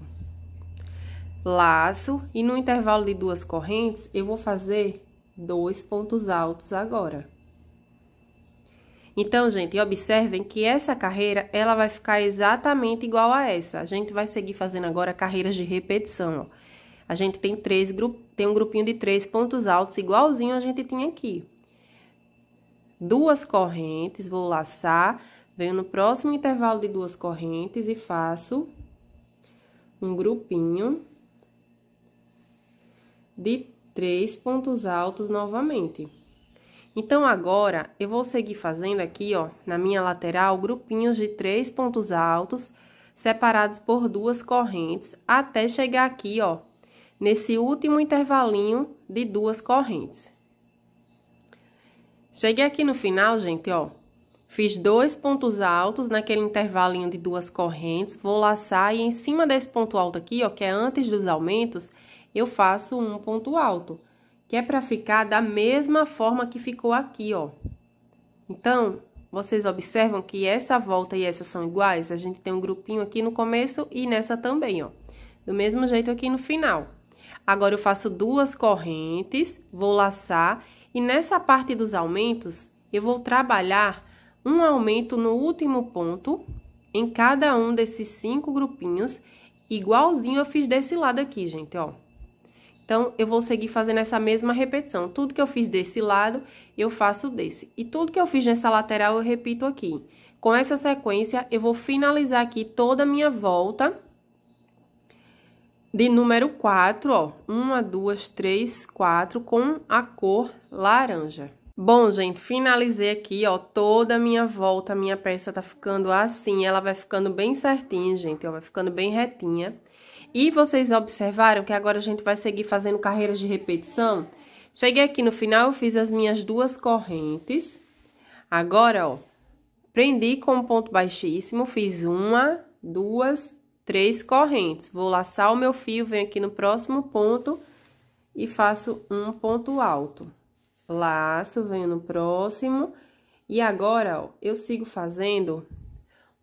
Laço, e no intervalo de duas correntes, eu vou fazer dois pontos altos agora. Então, gente, observem que essa carreira, ela vai ficar exatamente igual a essa. A gente vai seguir fazendo agora carreiras de repetição, ó. A gente tem três, tem um grupinho de três pontos altos, igualzinho a gente tinha aqui. Duas correntes, vou laçar, venho no próximo intervalo de duas correntes e faço um grupinho de três pontos altos novamente. Então, agora, eu vou seguir fazendo aqui, ó, na minha lateral, grupinhos de três pontos altos, separados por duas correntes, até chegar aqui, ó, nesse último intervalinho de duas correntes. Cheguei aqui no final, gente, ó, Fiz dois pontos altos naquele intervalinho de duas correntes, vou laçar e em cima desse ponto alto aqui, ó, que é antes dos aumentos, eu faço um ponto alto que é para ficar da mesma forma que ficou aqui, ó. Então, vocês observam que essa volta e essa são iguais? A gente tem um grupinho aqui no começo e nessa também, ó. Do mesmo jeito aqui no final. Agora, eu faço duas correntes, vou laçar, e nessa parte dos aumentos, eu vou trabalhar um aumento no último ponto, em cada um desses cinco grupinhos, igualzinho eu fiz desse lado aqui, gente, ó. Então, eu vou seguir fazendo essa mesma repetição. Tudo que eu fiz desse lado, eu faço desse. E tudo que eu fiz nessa lateral, eu repito aqui. Com essa sequência, eu vou finalizar aqui toda a minha volta de número 4, ó. Uma, duas, três, quatro, com a cor laranja. Bom, gente, finalizei aqui, ó, toda a minha volta, a minha peça tá ficando assim, ela vai ficando bem certinha, gente, ó, vai ficando bem retinha. E vocês observaram que agora a gente vai seguir fazendo carreiras de repetição? Cheguei aqui no final, eu fiz as minhas duas correntes. Agora, ó, prendi com um ponto baixíssimo, fiz uma, duas, três correntes. Vou laçar o meu fio, venho aqui no próximo ponto e faço um ponto alto. Laço, venho no próximo. E agora, ó, eu sigo fazendo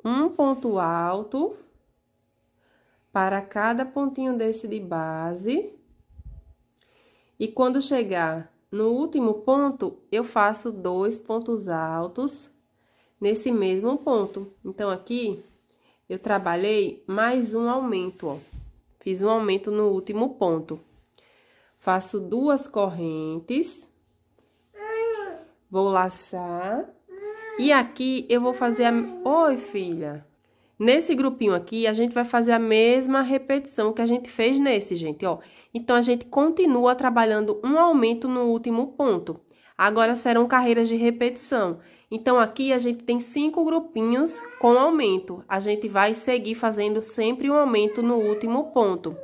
um ponto alto para cada pontinho desse de base. E quando chegar no último ponto, eu faço dois pontos altos nesse mesmo ponto. Então, aqui, eu trabalhei mais um aumento, ó. Fiz um aumento no último ponto. Faço duas correntes. Vou laçar. E aqui, eu vou fazer a... Oi, filha. Nesse grupinho aqui, a gente vai fazer a mesma repetição que a gente fez nesse, gente, ó. Então, a gente continua trabalhando um aumento no último ponto. Agora, serão carreiras de repetição. Então, aqui a gente tem cinco grupinhos com aumento. A gente vai seguir fazendo sempre um aumento no último ponto.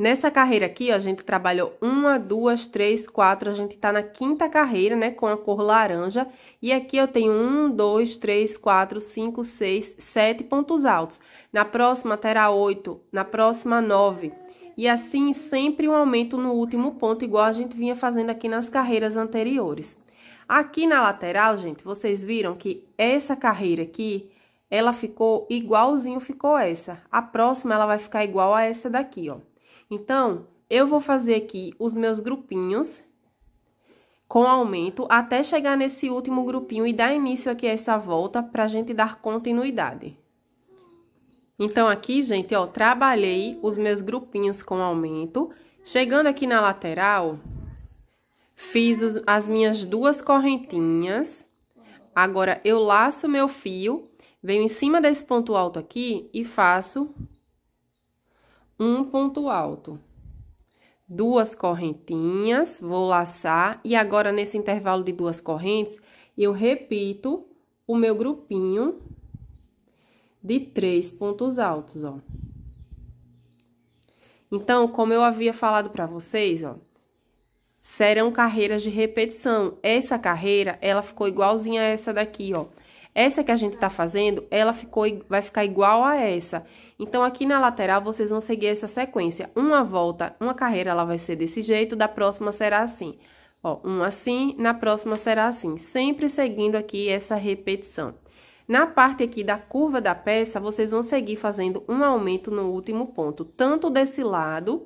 Nessa carreira aqui, ó, a gente trabalhou uma, duas, três, quatro, a gente tá na quinta carreira, né, com a cor laranja. E aqui eu tenho um, dois, três, quatro, cinco, seis, sete pontos altos. Na próxima terá oito, na próxima nove. E assim, sempre um aumento no último ponto, igual a gente vinha fazendo aqui nas carreiras anteriores. Aqui na lateral, gente, vocês viram que essa carreira aqui, ela ficou igualzinho ficou essa. A próxima, ela vai ficar igual a essa daqui, ó. Então, eu vou fazer aqui os meus grupinhos com aumento até chegar nesse último grupinho e dar início aqui a essa volta pra gente dar continuidade. Então, aqui, gente, ó, trabalhei os meus grupinhos com aumento. Chegando aqui na lateral, fiz os, as minhas duas correntinhas. Agora, eu laço meu fio, venho em cima desse ponto alto aqui e faço um ponto alto. Duas correntinhas, vou laçar, e agora nesse intervalo de duas correntes, eu repito o meu grupinho de três pontos altos, ó. Então, como eu havia falado para vocês, ó, serão carreiras de repetição. Essa carreira, ela ficou igualzinha a essa daqui, ó. Essa que a gente tá fazendo, ela ficou, vai ficar igual a essa. Então, aqui na lateral, vocês vão seguir essa sequência. Uma volta, uma carreira, ela vai ser desse jeito, da próxima será assim. Ó, um assim, na próxima será assim. Sempre seguindo aqui essa repetição. Na parte aqui da curva da peça, vocês vão seguir fazendo um aumento no último ponto, tanto desse lado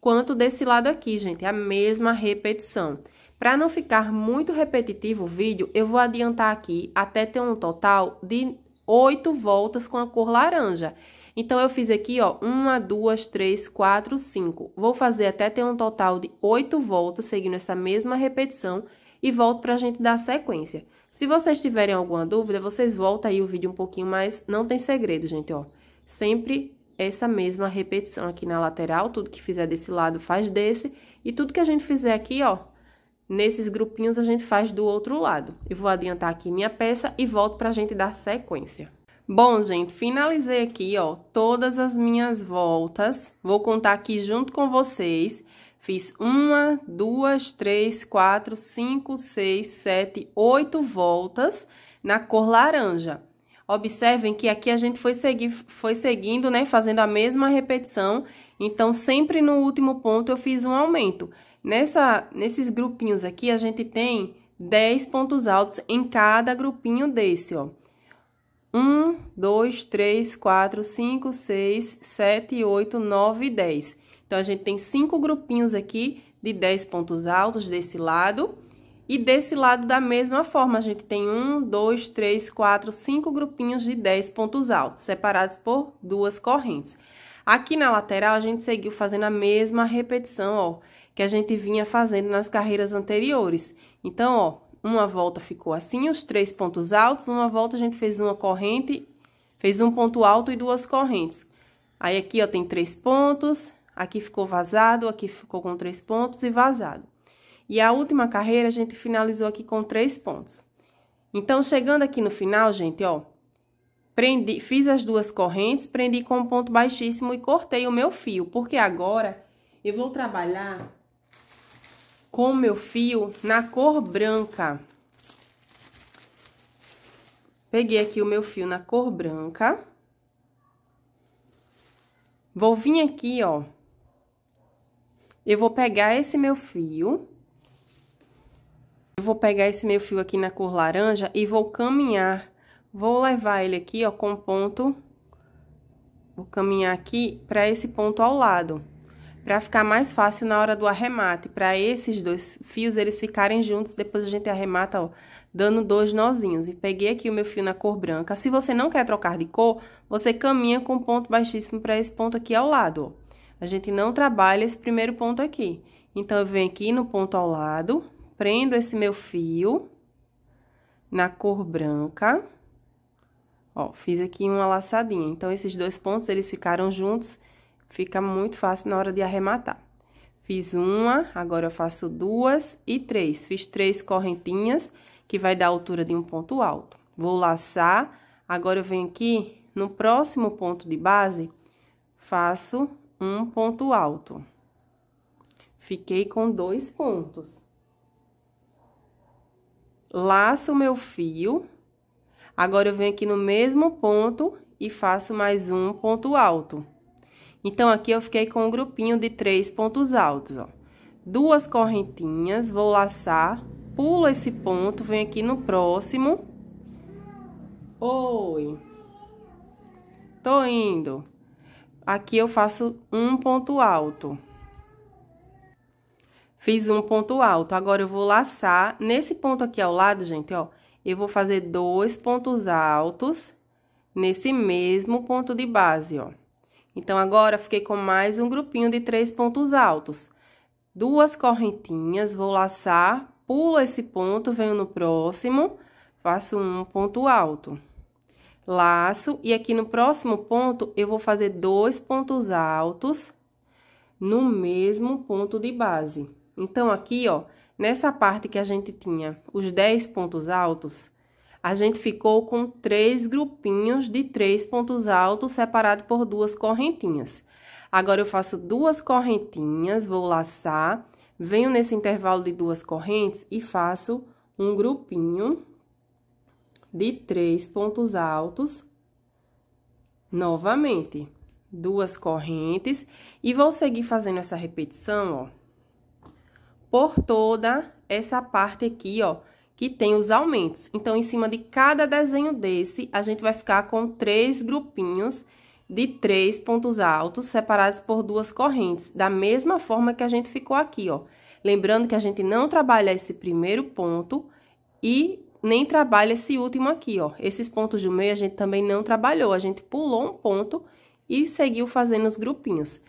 quanto desse lado aqui, gente, a mesma repetição. Para não ficar muito repetitivo o vídeo, eu vou adiantar aqui até ter um total de oito voltas com a cor laranja. Então, eu fiz aqui, ó, uma, duas, três, quatro, cinco. Vou fazer até ter um total de oito voltas, seguindo essa mesma repetição, e volto pra gente dar sequência. Se vocês tiverem alguma dúvida, vocês voltam aí o vídeo um pouquinho, mais. não tem segredo, gente, ó. Sempre essa mesma repetição aqui na lateral, tudo que fizer desse lado faz desse, e tudo que a gente fizer aqui, ó, nesses grupinhos a gente faz do outro lado. Eu vou adiantar aqui minha peça e volto pra gente dar sequência. Bom, gente, finalizei aqui, ó, todas as minhas voltas. Vou contar aqui junto com vocês. Fiz uma, duas, três, quatro, cinco, seis, sete, oito voltas na cor laranja. Observem que aqui a gente foi, foi seguindo, né, fazendo a mesma repetição. Então, sempre no último ponto eu fiz um aumento. Nessa, nesses grupinhos aqui, a gente tem 10 pontos altos em cada grupinho desse, ó. 1, 2, 3, 4, 5, 6, 7, 8, 9 e 10. Então, a gente tem cinco grupinhos aqui de 10 pontos altos desse lado. E desse lado, da mesma forma, a gente tem 1, 2, 3, 4, 5 grupinhos de 10 pontos altos, separados por duas correntes. Aqui na lateral, a gente seguiu fazendo a mesma repetição, ó, que a gente vinha fazendo nas carreiras anteriores. Então, ó, uma volta ficou assim, os três pontos altos. Uma volta a gente fez uma corrente, fez um ponto alto e duas correntes. Aí aqui, ó, tem três pontos, aqui ficou vazado, aqui ficou com três pontos e vazado. E a última carreira a gente finalizou aqui com três pontos. Então, chegando aqui no final, gente, ó, prendi, fiz as duas correntes, prendi com um ponto baixíssimo e cortei o meu fio, porque agora eu vou trabalhar com meu fio na cor branca. Peguei aqui o meu fio na cor branca. Vou vir aqui, ó. Eu vou pegar esse meu fio. Eu vou pegar esse meu fio aqui na cor laranja e vou caminhar. Vou levar ele aqui, ó, com ponto. Vou caminhar aqui para esse ponto ao lado para ficar mais fácil na hora do arremate, para esses dois fios eles ficarem juntos, depois a gente arremata, ó, dando dois nozinhos. E peguei aqui o meu fio na cor branca. Se você não quer trocar de cor, você caminha com ponto baixíssimo para esse ponto aqui ao lado, ó. A gente não trabalha esse primeiro ponto aqui. Então, eu venho aqui no ponto ao lado, prendo esse meu fio na cor branca. Ó, fiz aqui uma laçadinha. Então, esses dois pontos, eles ficaram juntos Fica muito fácil na hora de arrematar. Fiz uma, agora eu faço duas e três. Fiz três correntinhas, que vai dar a altura de um ponto alto. Vou laçar, agora eu venho aqui no próximo ponto de base, faço um ponto alto. Fiquei com dois pontos. Laço o meu fio. Agora, eu venho aqui no mesmo ponto e faço mais um ponto alto. Então, aqui eu fiquei com um grupinho de três pontos altos, ó. Duas correntinhas, vou laçar, pulo esse ponto, venho aqui no próximo. Oi. Tô indo. Aqui eu faço um ponto alto. Fiz um ponto alto. Agora, eu vou laçar nesse ponto aqui ao lado, gente, ó. Eu vou fazer dois pontos altos nesse mesmo ponto de base, ó. Então, agora fiquei com mais um grupinho de três pontos altos. Duas correntinhas, vou laçar, pulo esse ponto, venho no próximo, faço um ponto alto. Laço, e aqui no próximo ponto, eu vou fazer dois pontos altos no mesmo ponto de base. Então, aqui, ó, nessa parte que a gente tinha os 10 pontos altos, a gente ficou com três grupinhos de três pontos altos separados por duas correntinhas. Agora, eu faço duas correntinhas, vou laçar, venho nesse intervalo de duas correntes e faço um grupinho de três pontos altos novamente. Duas correntes e vou seguir fazendo essa repetição, ó, por toda essa parte aqui, ó, que tem os aumentos. Então, em cima de cada desenho desse, a gente vai ficar com três grupinhos de três pontos altos separados por duas correntes, da mesma forma que a gente ficou aqui, ó. Lembrando que a gente não trabalha esse primeiro ponto e nem trabalha esse último aqui, ó. Esses pontos de meio a gente também não trabalhou, a gente pulou um ponto e seguiu fazendo os grupinhos.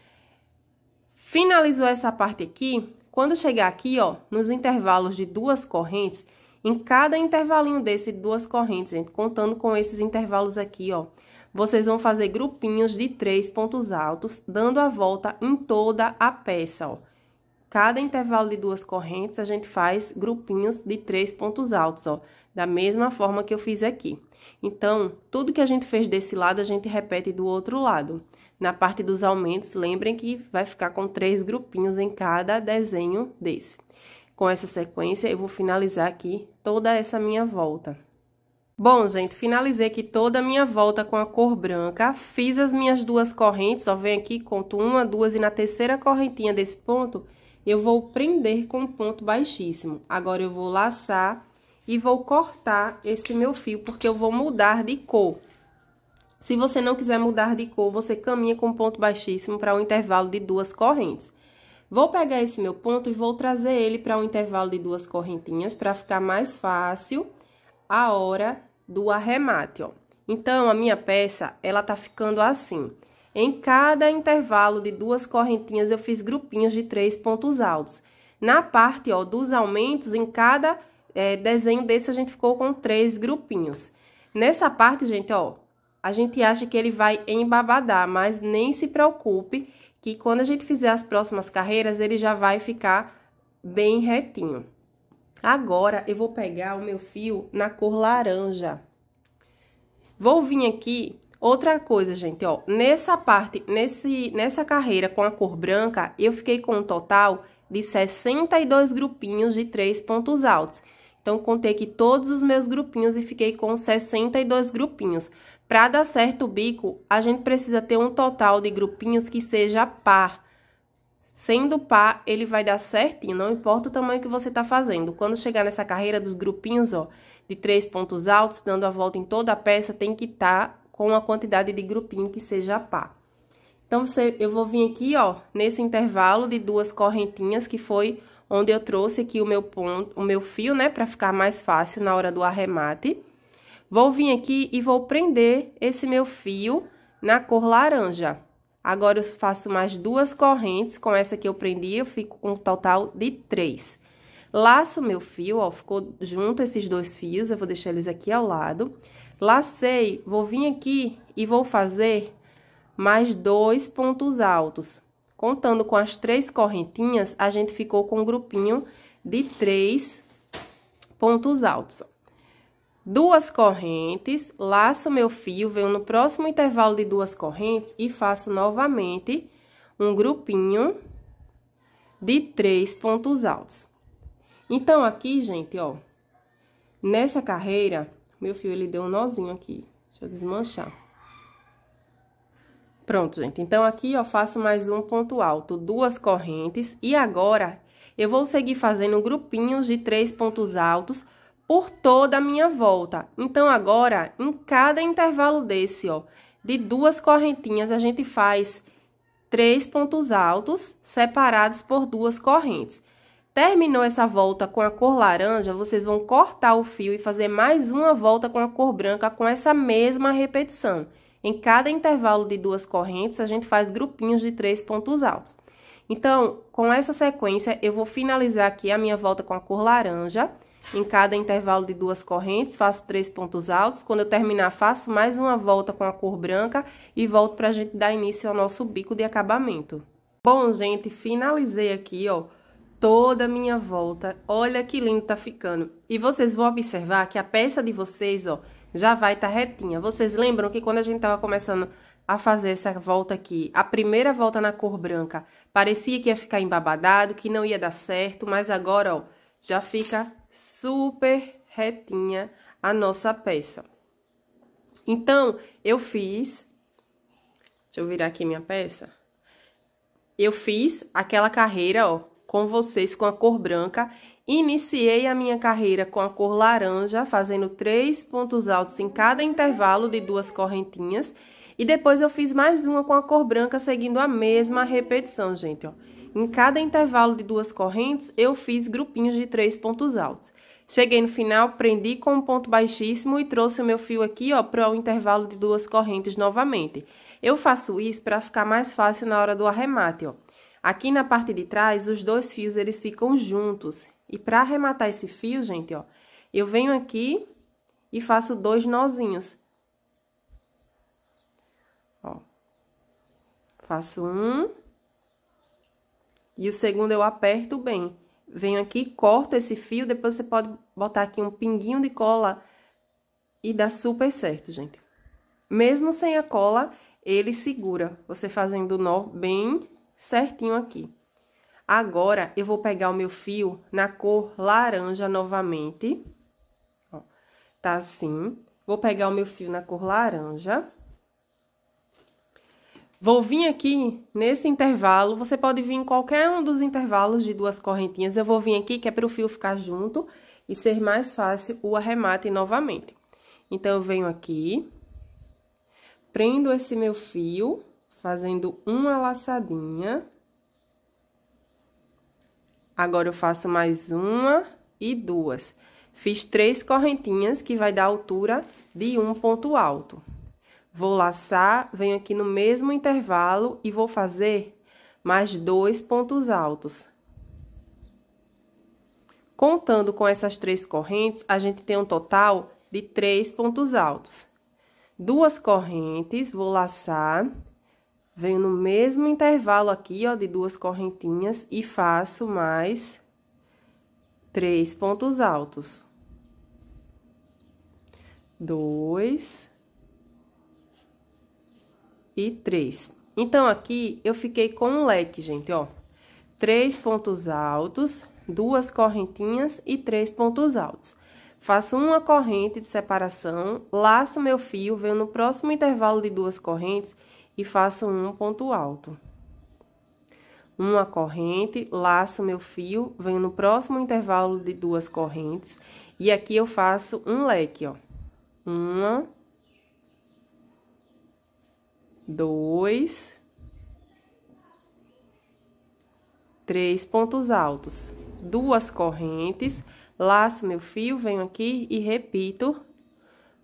Finalizou essa parte aqui, quando chegar aqui, ó, nos intervalos de duas correntes, em cada intervalinho desse, duas correntes, gente, contando com esses intervalos aqui, ó, vocês vão fazer grupinhos de três pontos altos, dando a volta em toda a peça, ó. Cada intervalo de duas correntes, a gente faz grupinhos de três pontos altos, ó. Da mesma forma que eu fiz aqui. Então, tudo que a gente fez desse lado, a gente repete do outro lado. Na parte dos aumentos, lembrem que vai ficar com três grupinhos em cada desenho desse com essa sequência, eu vou finalizar aqui toda essa minha volta. Bom, gente, finalizei aqui toda a minha volta com a cor branca, fiz as minhas duas correntes, ó, vem aqui, conto uma, duas, e na terceira correntinha desse ponto, eu vou prender com um ponto baixíssimo. Agora, eu vou laçar e vou cortar esse meu fio, porque eu vou mudar de cor. Se você não quiser mudar de cor, você caminha com ponto baixíssimo para um intervalo de duas correntes. Vou pegar esse meu ponto e vou trazer ele para um intervalo de duas correntinhas para ficar mais fácil a hora do arremate, ó. Então, a minha peça, ela tá ficando assim. Em cada intervalo de duas correntinhas, eu fiz grupinhos de três pontos altos. Na parte, ó, dos aumentos, em cada é, desenho desse, a gente ficou com três grupinhos. Nessa parte, gente, ó, a gente acha que ele vai embabadar, mas nem se preocupe, que quando a gente fizer as próximas carreiras, ele já vai ficar bem retinho. Agora, eu vou pegar o meu fio na cor laranja. Vou vir aqui, outra coisa, gente, ó, nessa parte, nesse, nessa carreira com a cor branca, eu fiquei com um total de 62 grupinhos de três pontos altos. Então, contei aqui todos os meus grupinhos e fiquei com 62 grupinhos. Para dar certo o bico, a gente precisa ter um total de grupinhos que seja par. Sendo par, ele vai dar certinho, não importa o tamanho que você está fazendo. Quando chegar nessa carreira dos grupinhos, ó, de três pontos altos, dando a volta em toda a peça, tem que estar tá com a quantidade de grupinho que seja par. Então, você, eu vou vir aqui, ó, nesse intervalo de duas correntinhas, que foi onde eu trouxe aqui o meu ponto, o meu fio, né, para ficar mais fácil na hora do arremate. Vou vir aqui e vou prender esse meu fio na cor laranja. Agora, eu faço mais duas correntes, com essa que eu prendi, eu fico com um total de três. Laço meu fio, ó, ficou junto esses dois fios, eu vou deixar eles aqui ao lado. Lacei, vou vir aqui e vou fazer mais dois pontos altos. Contando com as três correntinhas, a gente ficou com um grupinho de três pontos altos duas correntes, laço meu fio, venho no próximo intervalo de duas correntes e faço novamente um grupinho de três pontos altos. Então, aqui, gente, ó, nessa carreira, meu fio, ele deu um nozinho aqui. Deixa eu desmanchar. Pronto, gente. Então, aqui, ó, faço mais um ponto alto, duas correntes. E agora, eu vou seguir fazendo grupinhos de três pontos altos por toda a minha volta. Então agora, em cada intervalo desse, ó, de duas correntinhas, a gente faz três pontos altos separados por duas correntes. Terminou essa volta com a cor laranja, vocês vão cortar o fio e fazer mais uma volta com a cor branca com essa mesma repetição. Em cada intervalo de duas correntes, a gente faz grupinhos de três pontos altos. Então, com essa sequência, eu vou finalizar aqui a minha volta com a cor laranja. Em cada intervalo de duas correntes, faço três pontos altos. Quando eu terminar, faço mais uma volta com a cor branca e volto pra gente dar início ao nosso bico de acabamento. Bom, gente, finalizei aqui, ó, toda a minha volta. Olha que lindo tá ficando. E vocês vão observar que a peça de vocês, ó, já vai tá retinha. Vocês lembram que quando a gente tava começando a fazer essa volta aqui, a primeira volta na cor branca, parecia que ia ficar embabadado, que não ia dar certo, mas agora, ó, já fica super retinha a nossa peça. Então, eu fiz... Deixa eu virar aqui minha peça. Eu fiz aquela carreira, ó, com vocês, com a cor branca. Iniciei a minha carreira com a cor laranja, fazendo três pontos altos em cada intervalo de duas correntinhas. E depois eu fiz mais uma com a cor branca, seguindo a mesma repetição, gente, ó. Em cada intervalo de duas correntes, eu fiz grupinhos de três pontos altos. Cheguei no final, prendi com um ponto baixíssimo e trouxe o meu fio aqui, ó, para o intervalo de duas correntes novamente. Eu faço isso para ficar mais fácil na hora do arremate, ó. Aqui na parte de trás, os dois fios, eles ficam juntos. E para arrematar esse fio, gente, ó, eu venho aqui e faço dois nozinhos. Ó. Faço um e o segundo eu aperto bem. Venho aqui, corto esse fio, depois você pode botar aqui um pinguinho de cola e dá super certo, gente. Mesmo sem a cola, ele segura, você fazendo o nó bem certinho aqui. Agora, eu vou pegar o meu fio na cor laranja novamente. Ó, tá assim. Vou pegar o meu fio na cor laranja. Vou vir aqui nesse intervalo, você pode vir em qualquer um dos intervalos de duas correntinhas. Eu vou vir aqui, que é para o fio ficar junto e ser mais fácil o arremate novamente. Então, eu venho aqui, prendo esse meu fio, fazendo uma laçadinha. Agora, eu faço mais uma e duas. Fiz três correntinhas, que vai dar altura de um ponto alto. Vou laçar, venho aqui no mesmo intervalo e vou fazer mais dois pontos altos. Contando com essas três correntes, a gente tem um total de três pontos altos. Duas correntes, vou laçar, venho no mesmo intervalo aqui, ó, de duas correntinhas e faço mais três pontos altos. Dois, e três. Então, aqui eu fiquei com um leque, gente, ó. Três pontos altos, duas correntinhas e três pontos altos. Faço uma corrente de separação, laço meu fio, venho no próximo intervalo de duas correntes e faço um ponto alto. Uma corrente, laço meu fio, venho no próximo intervalo de duas correntes e aqui eu faço um leque, ó. Uma, dois, três pontos altos, duas correntes, laço meu fio, venho aqui e repito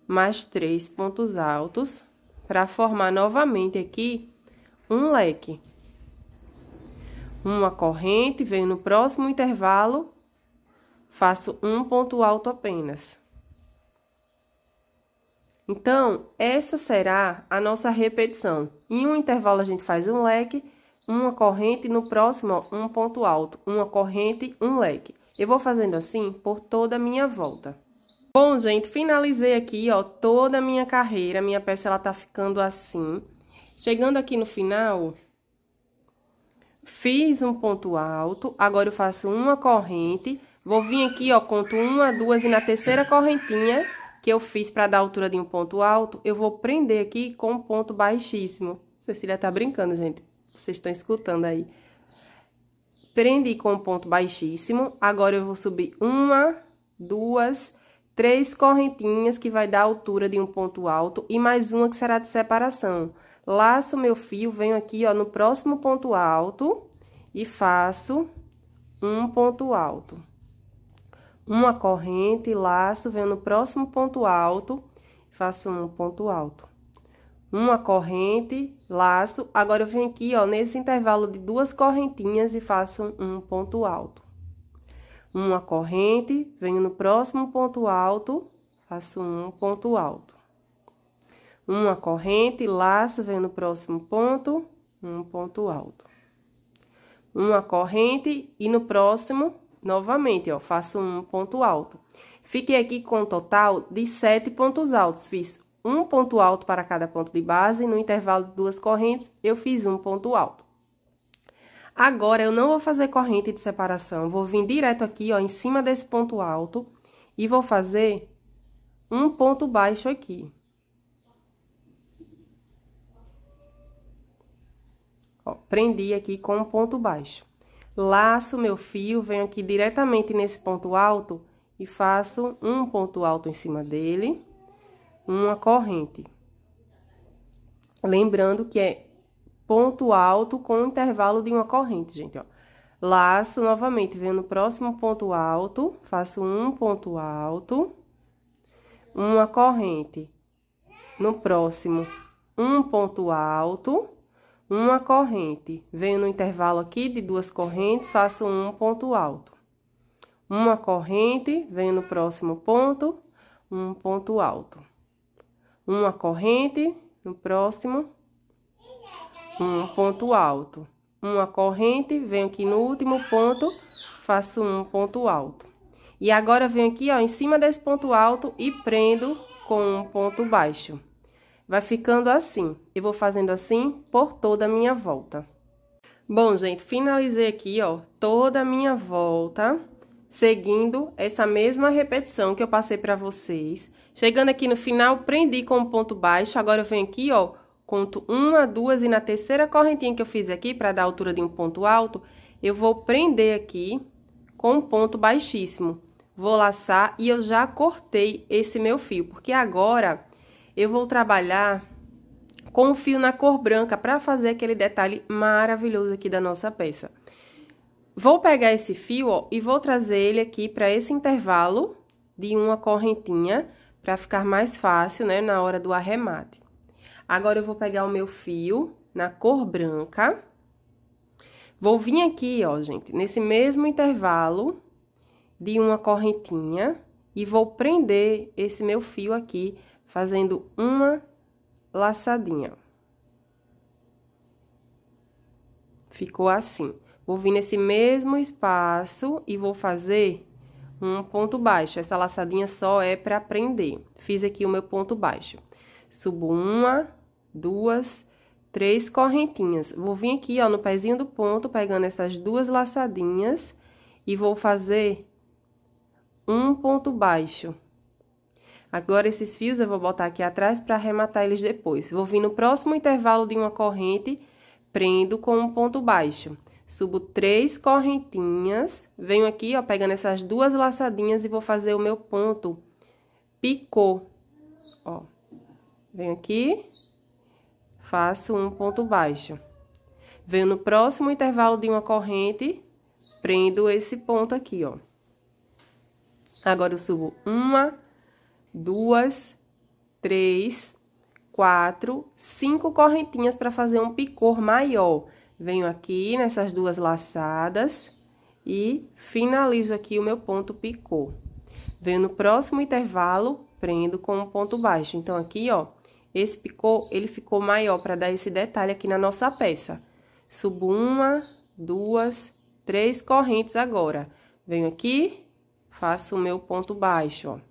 mais três pontos altos para formar novamente aqui um leque. Uma corrente, venho no próximo intervalo, faço um ponto alto apenas. Então, essa será a nossa repetição. Em um intervalo, a gente faz um leque, uma corrente, no próximo, ó, um ponto alto, uma corrente, um leque. Eu vou fazendo assim por toda a minha volta. Bom, gente, finalizei aqui, ó, toda a minha carreira. Minha peça, ela tá ficando assim. Chegando aqui no final, fiz um ponto alto, agora eu faço uma corrente, vou vir aqui, ó, conto uma, duas e na terceira correntinha que eu fiz para dar altura de um ponto alto, eu vou prender aqui com um ponto baixíssimo. Cecília tá brincando, gente. Vocês estão escutando aí. Prendi com um ponto baixíssimo. Agora, eu vou subir uma, duas, três correntinhas, que vai dar a altura de um ponto alto. E mais uma que será de separação. Laço meu fio, venho aqui, ó, no próximo ponto alto. E faço um ponto alto uma corrente, laço, venho no próximo ponto alto, faço um ponto alto. Uma corrente, laço, agora eu venho aqui, ó, nesse intervalo de duas correntinhas e faço um ponto alto. Uma corrente, venho no próximo ponto alto, faço um ponto alto. Uma corrente, laço, venho no próximo ponto, um ponto alto. Uma corrente e no próximo Novamente, ó, faço um ponto alto. Fiquei aqui com um total de sete pontos altos. Fiz um ponto alto para cada ponto de base, no intervalo de duas correntes, eu fiz um ponto alto. Agora, eu não vou fazer corrente de separação, vou vir direto aqui, ó, em cima desse ponto alto, e vou fazer um ponto baixo aqui. Ó, prendi aqui com um ponto baixo laço meu fio, venho aqui diretamente nesse ponto alto e faço um ponto alto em cima dele, uma corrente. Lembrando que é ponto alto com intervalo de uma corrente, gente, ó. Laço novamente, venho no próximo ponto alto, faço um ponto alto, uma corrente. No próximo, um ponto alto uma corrente. Venho no intervalo aqui de duas correntes, faço um ponto alto. Uma corrente, venho no próximo ponto, um ponto alto. Uma corrente, no próximo, um ponto alto. Uma corrente, venho aqui no último ponto, faço um ponto alto. E agora venho aqui, ó, em cima desse ponto alto e prendo com um ponto baixo. Vai ficando assim, e vou fazendo assim por toda a minha volta. Bom, gente, finalizei aqui, ó, toda a minha volta, seguindo essa mesma repetição que eu passei para vocês. Chegando aqui no final, prendi com um ponto baixo, agora eu venho aqui, ó, conto uma, duas, e na terceira correntinha que eu fiz aqui, para dar a altura de um ponto alto, eu vou prender aqui com um ponto baixíssimo. Vou laçar e eu já cortei esse meu fio, porque agora eu vou trabalhar com o fio na cor branca para fazer aquele detalhe maravilhoso aqui da nossa peça. Vou pegar esse fio, ó, e vou trazer ele aqui para esse intervalo de uma correntinha, para ficar mais fácil, né, na hora do arremate. Agora, eu vou pegar o meu fio na cor branca. Vou vir aqui, ó, gente, nesse mesmo intervalo de uma correntinha e vou prender esse meu fio aqui fazendo uma laçadinha. Ficou assim. Vou vir nesse mesmo espaço e vou fazer um ponto baixo. Essa laçadinha só é para prender. Fiz aqui o meu ponto baixo. Subo uma, duas, três correntinhas. Vou vir aqui, ó, no pezinho do ponto, pegando essas duas laçadinhas e vou fazer um ponto baixo. Agora, esses fios eu vou botar aqui atrás para arrematar eles depois. Vou vir no próximo intervalo de uma corrente, prendo com um ponto baixo. Subo três correntinhas, venho aqui, ó, pegando essas duas laçadinhas e vou fazer o meu ponto picô, ó. Venho aqui, faço um ponto baixo. Venho no próximo intervalo de uma corrente, prendo esse ponto aqui, ó. Agora eu subo uma duas, três, quatro, cinco correntinhas para fazer um picor maior. Venho aqui nessas duas laçadas e finalizo aqui o meu ponto picô. Venho no próximo intervalo, prendo com um ponto baixo. Então, aqui, ó, esse picô, ele ficou maior para dar esse detalhe aqui na nossa peça. Subo uma, duas, três correntes agora. Venho aqui, faço o meu ponto baixo, ó.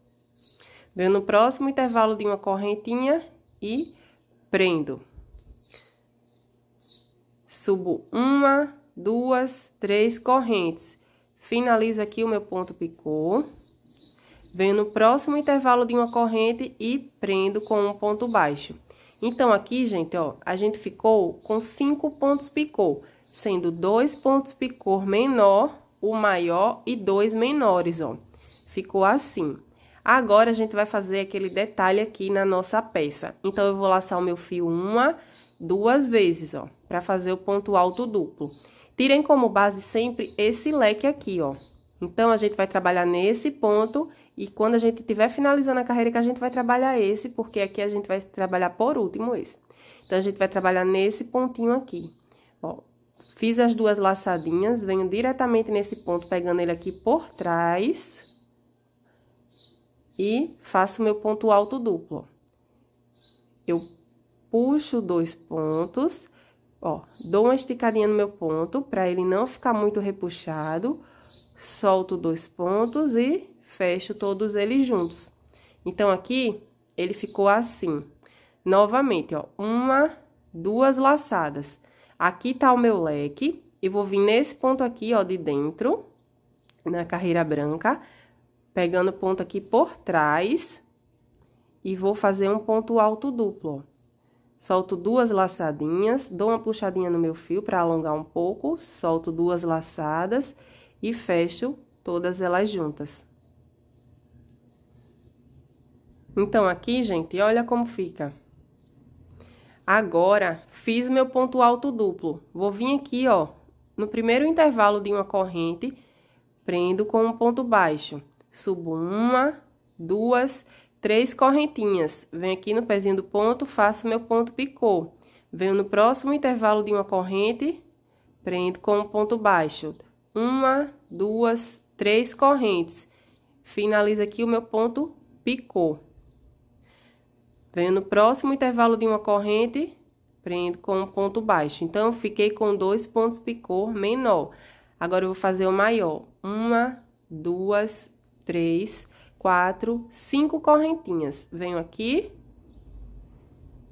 Venho no próximo intervalo de uma correntinha e prendo. Subo uma, duas, três correntes. Finalizo aqui o meu ponto picô. Venho no próximo intervalo de uma corrente e prendo com um ponto baixo. Então, aqui, gente, ó, a gente ficou com cinco pontos picô, sendo dois pontos picô menor, o maior e dois menores, ó. Ficou assim. Agora a gente vai fazer aquele detalhe aqui na nossa peça. Então, eu vou laçar o meu fio uma, duas vezes, ó, pra fazer o ponto alto duplo. Tirem como base sempre esse leque aqui, ó. Então, a gente vai trabalhar nesse ponto e quando a gente tiver finalizando a carreira que a gente vai trabalhar esse, porque aqui a gente vai trabalhar por último esse. Então, a gente vai trabalhar nesse pontinho aqui, ó. Fiz as duas laçadinhas, venho diretamente nesse ponto, pegando ele aqui por trás e faço meu ponto alto duplo. Eu puxo dois pontos, ó, dou uma esticadinha no meu ponto para ele não ficar muito repuxado, solto dois pontos e fecho todos eles juntos. Então, aqui, ele ficou assim. Novamente, ó, uma, duas laçadas. Aqui tá o meu leque, e vou vir nesse ponto aqui, ó, de dentro, na carreira branca, pegando ponto aqui por trás e vou fazer um ponto alto duplo, Solto duas laçadinhas, dou uma puxadinha no meu fio para alongar um pouco, solto duas laçadas e fecho todas elas juntas. Então, aqui, gente, olha como fica. Agora, fiz meu ponto alto duplo. Vou vir aqui, ó, no primeiro intervalo de uma corrente, prendo com um ponto baixo subo uma, duas, três correntinhas. Venho aqui no pezinho do ponto, faço meu ponto picô. Venho no próximo intervalo de uma corrente, prendo com um ponto baixo. Uma, duas, três correntes. Finalizo aqui o meu ponto picô. Venho no próximo intervalo de uma corrente, prendo com um ponto baixo. Então, fiquei com dois pontos picô menor. Agora, eu vou fazer o maior. Uma, duas, três, quatro, cinco correntinhas. Venho aqui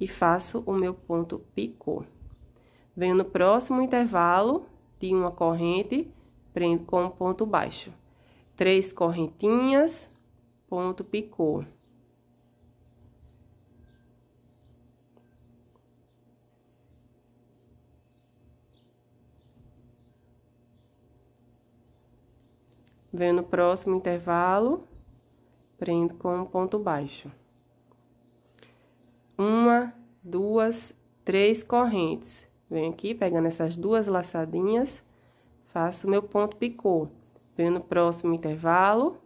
e faço o meu ponto picô. Venho no próximo intervalo de uma corrente, prendo com ponto baixo. Três correntinhas, ponto picô. Venho no próximo intervalo, prendo com um ponto baixo. Uma, duas, três correntes. Venho aqui pegando essas duas laçadinhas, faço meu ponto picô. Venho no próximo intervalo,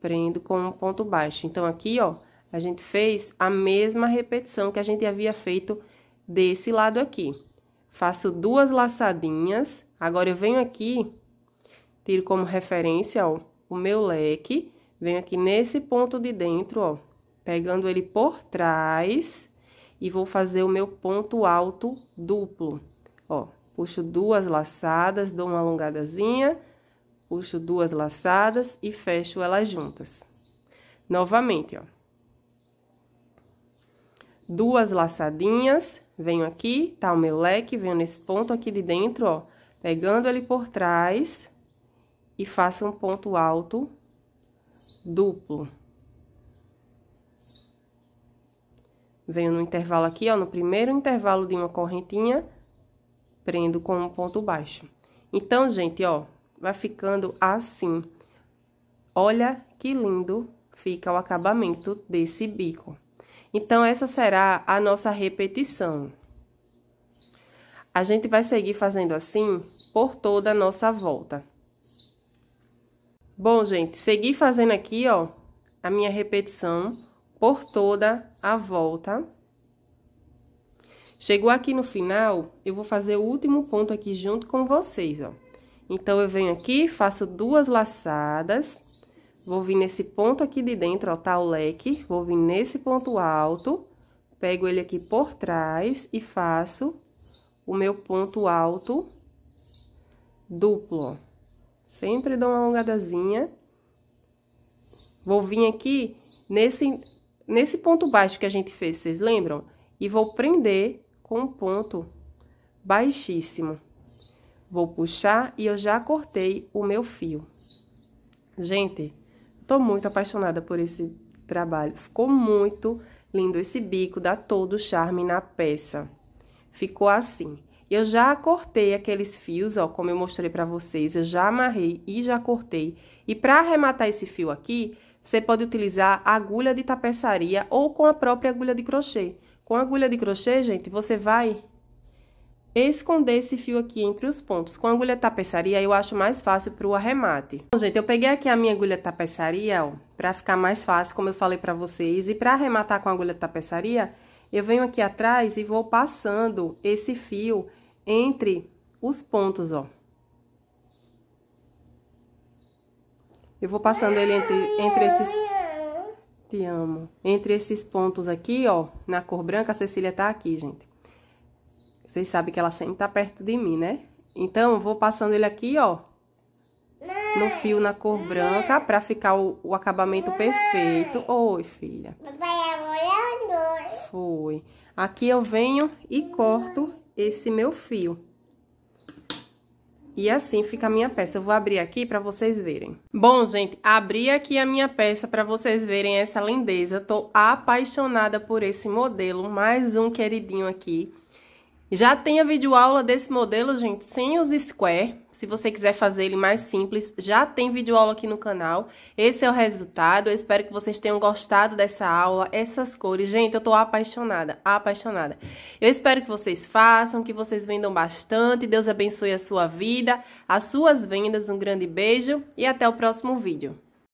prendo com um ponto baixo. Então, aqui, ó, a gente fez a mesma repetição que a gente havia feito desse lado aqui. Faço duas laçadinhas, agora eu venho aqui tiro como referência, ó, o meu leque, venho aqui nesse ponto de dentro, ó, pegando ele por trás e vou fazer o meu ponto alto duplo, ó. Puxo duas laçadas, dou uma alongadazinha, puxo duas laçadas e fecho elas juntas. Novamente, ó. Duas laçadinhas, venho aqui, tá o meu leque, venho nesse ponto aqui de dentro, ó, pegando ele por trás e faça um ponto alto duplo. Venho no intervalo aqui, ó, no primeiro intervalo de uma correntinha, prendo com um ponto baixo. Então, gente, ó, vai ficando assim. Olha que lindo fica o acabamento desse bico. Então, essa será a nossa repetição. A gente vai seguir fazendo assim por toda a nossa volta. Bom, gente, segui fazendo aqui, ó, a minha repetição por toda a volta. Chegou aqui no final, eu vou fazer o último ponto aqui junto com vocês, ó. Então, eu venho aqui, faço duas laçadas, vou vir nesse ponto aqui de dentro, ó, tá o leque, vou vir nesse ponto alto, pego ele aqui por trás e faço o meu ponto alto duplo, ó. Sempre dou uma alongadazinha. Vou vir aqui nesse, nesse ponto baixo que a gente fez, vocês lembram? E vou prender com um ponto baixíssimo. Vou puxar e eu já cortei o meu fio. Gente, tô muito apaixonada por esse trabalho. Ficou muito lindo esse bico, dá todo o charme na peça. Ficou assim. Eu já cortei aqueles fios, ó, como eu mostrei pra vocês, eu já amarrei e já cortei. E pra arrematar esse fio aqui, você pode utilizar agulha de tapeçaria ou com a própria agulha de crochê. Com a agulha de crochê, gente, você vai esconder esse fio aqui entre os pontos. Com a agulha tapeçaria, eu acho mais fácil para o arremate. Bom, gente, eu peguei aqui a minha agulha de tapeçaria, ó, para ficar mais fácil, como eu falei para vocês. E para arrematar com a agulha tapeçaria, eu venho aqui atrás e vou passando esse fio entre os pontos, ó. Eu vou passando ele entre, entre esses... Te amo. Entre esses pontos aqui, ó, na cor branca, a Cecília tá aqui, gente. Vocês sabem que ela sempre tá perto de mim, né? Então, vou passando ele aqui, ó, no fio na cor branca, pra ficar o, o acabamento perfeito. Oi, filha. Papai, é amor, Foi. Aqui eu venho e corto esse meu fio. E assim fica a minha peça. Eu vou abrir aqui para vocês verem. Bom, gente, abri aqui a minha peça para vocês verem essa lindeza. Eu tô apaixonada por esse modelo. Mais um queridinho aqui. Já tem a videoaula desse modelo, gente, sem os square. Se você quiser fazer ele mais simples, já tem videoaula aqui no canal. Esse é o resultado. Eu espero que vocês tenham gostado dessa aula, essas cores. Gente, eu tô apaixonada, apaixonada. Eu espero que vocês façam, que vocês vendam bastante. Deus abençoe a sua vida, as suas vendas. Um grande beijo e até o próximo vídeo.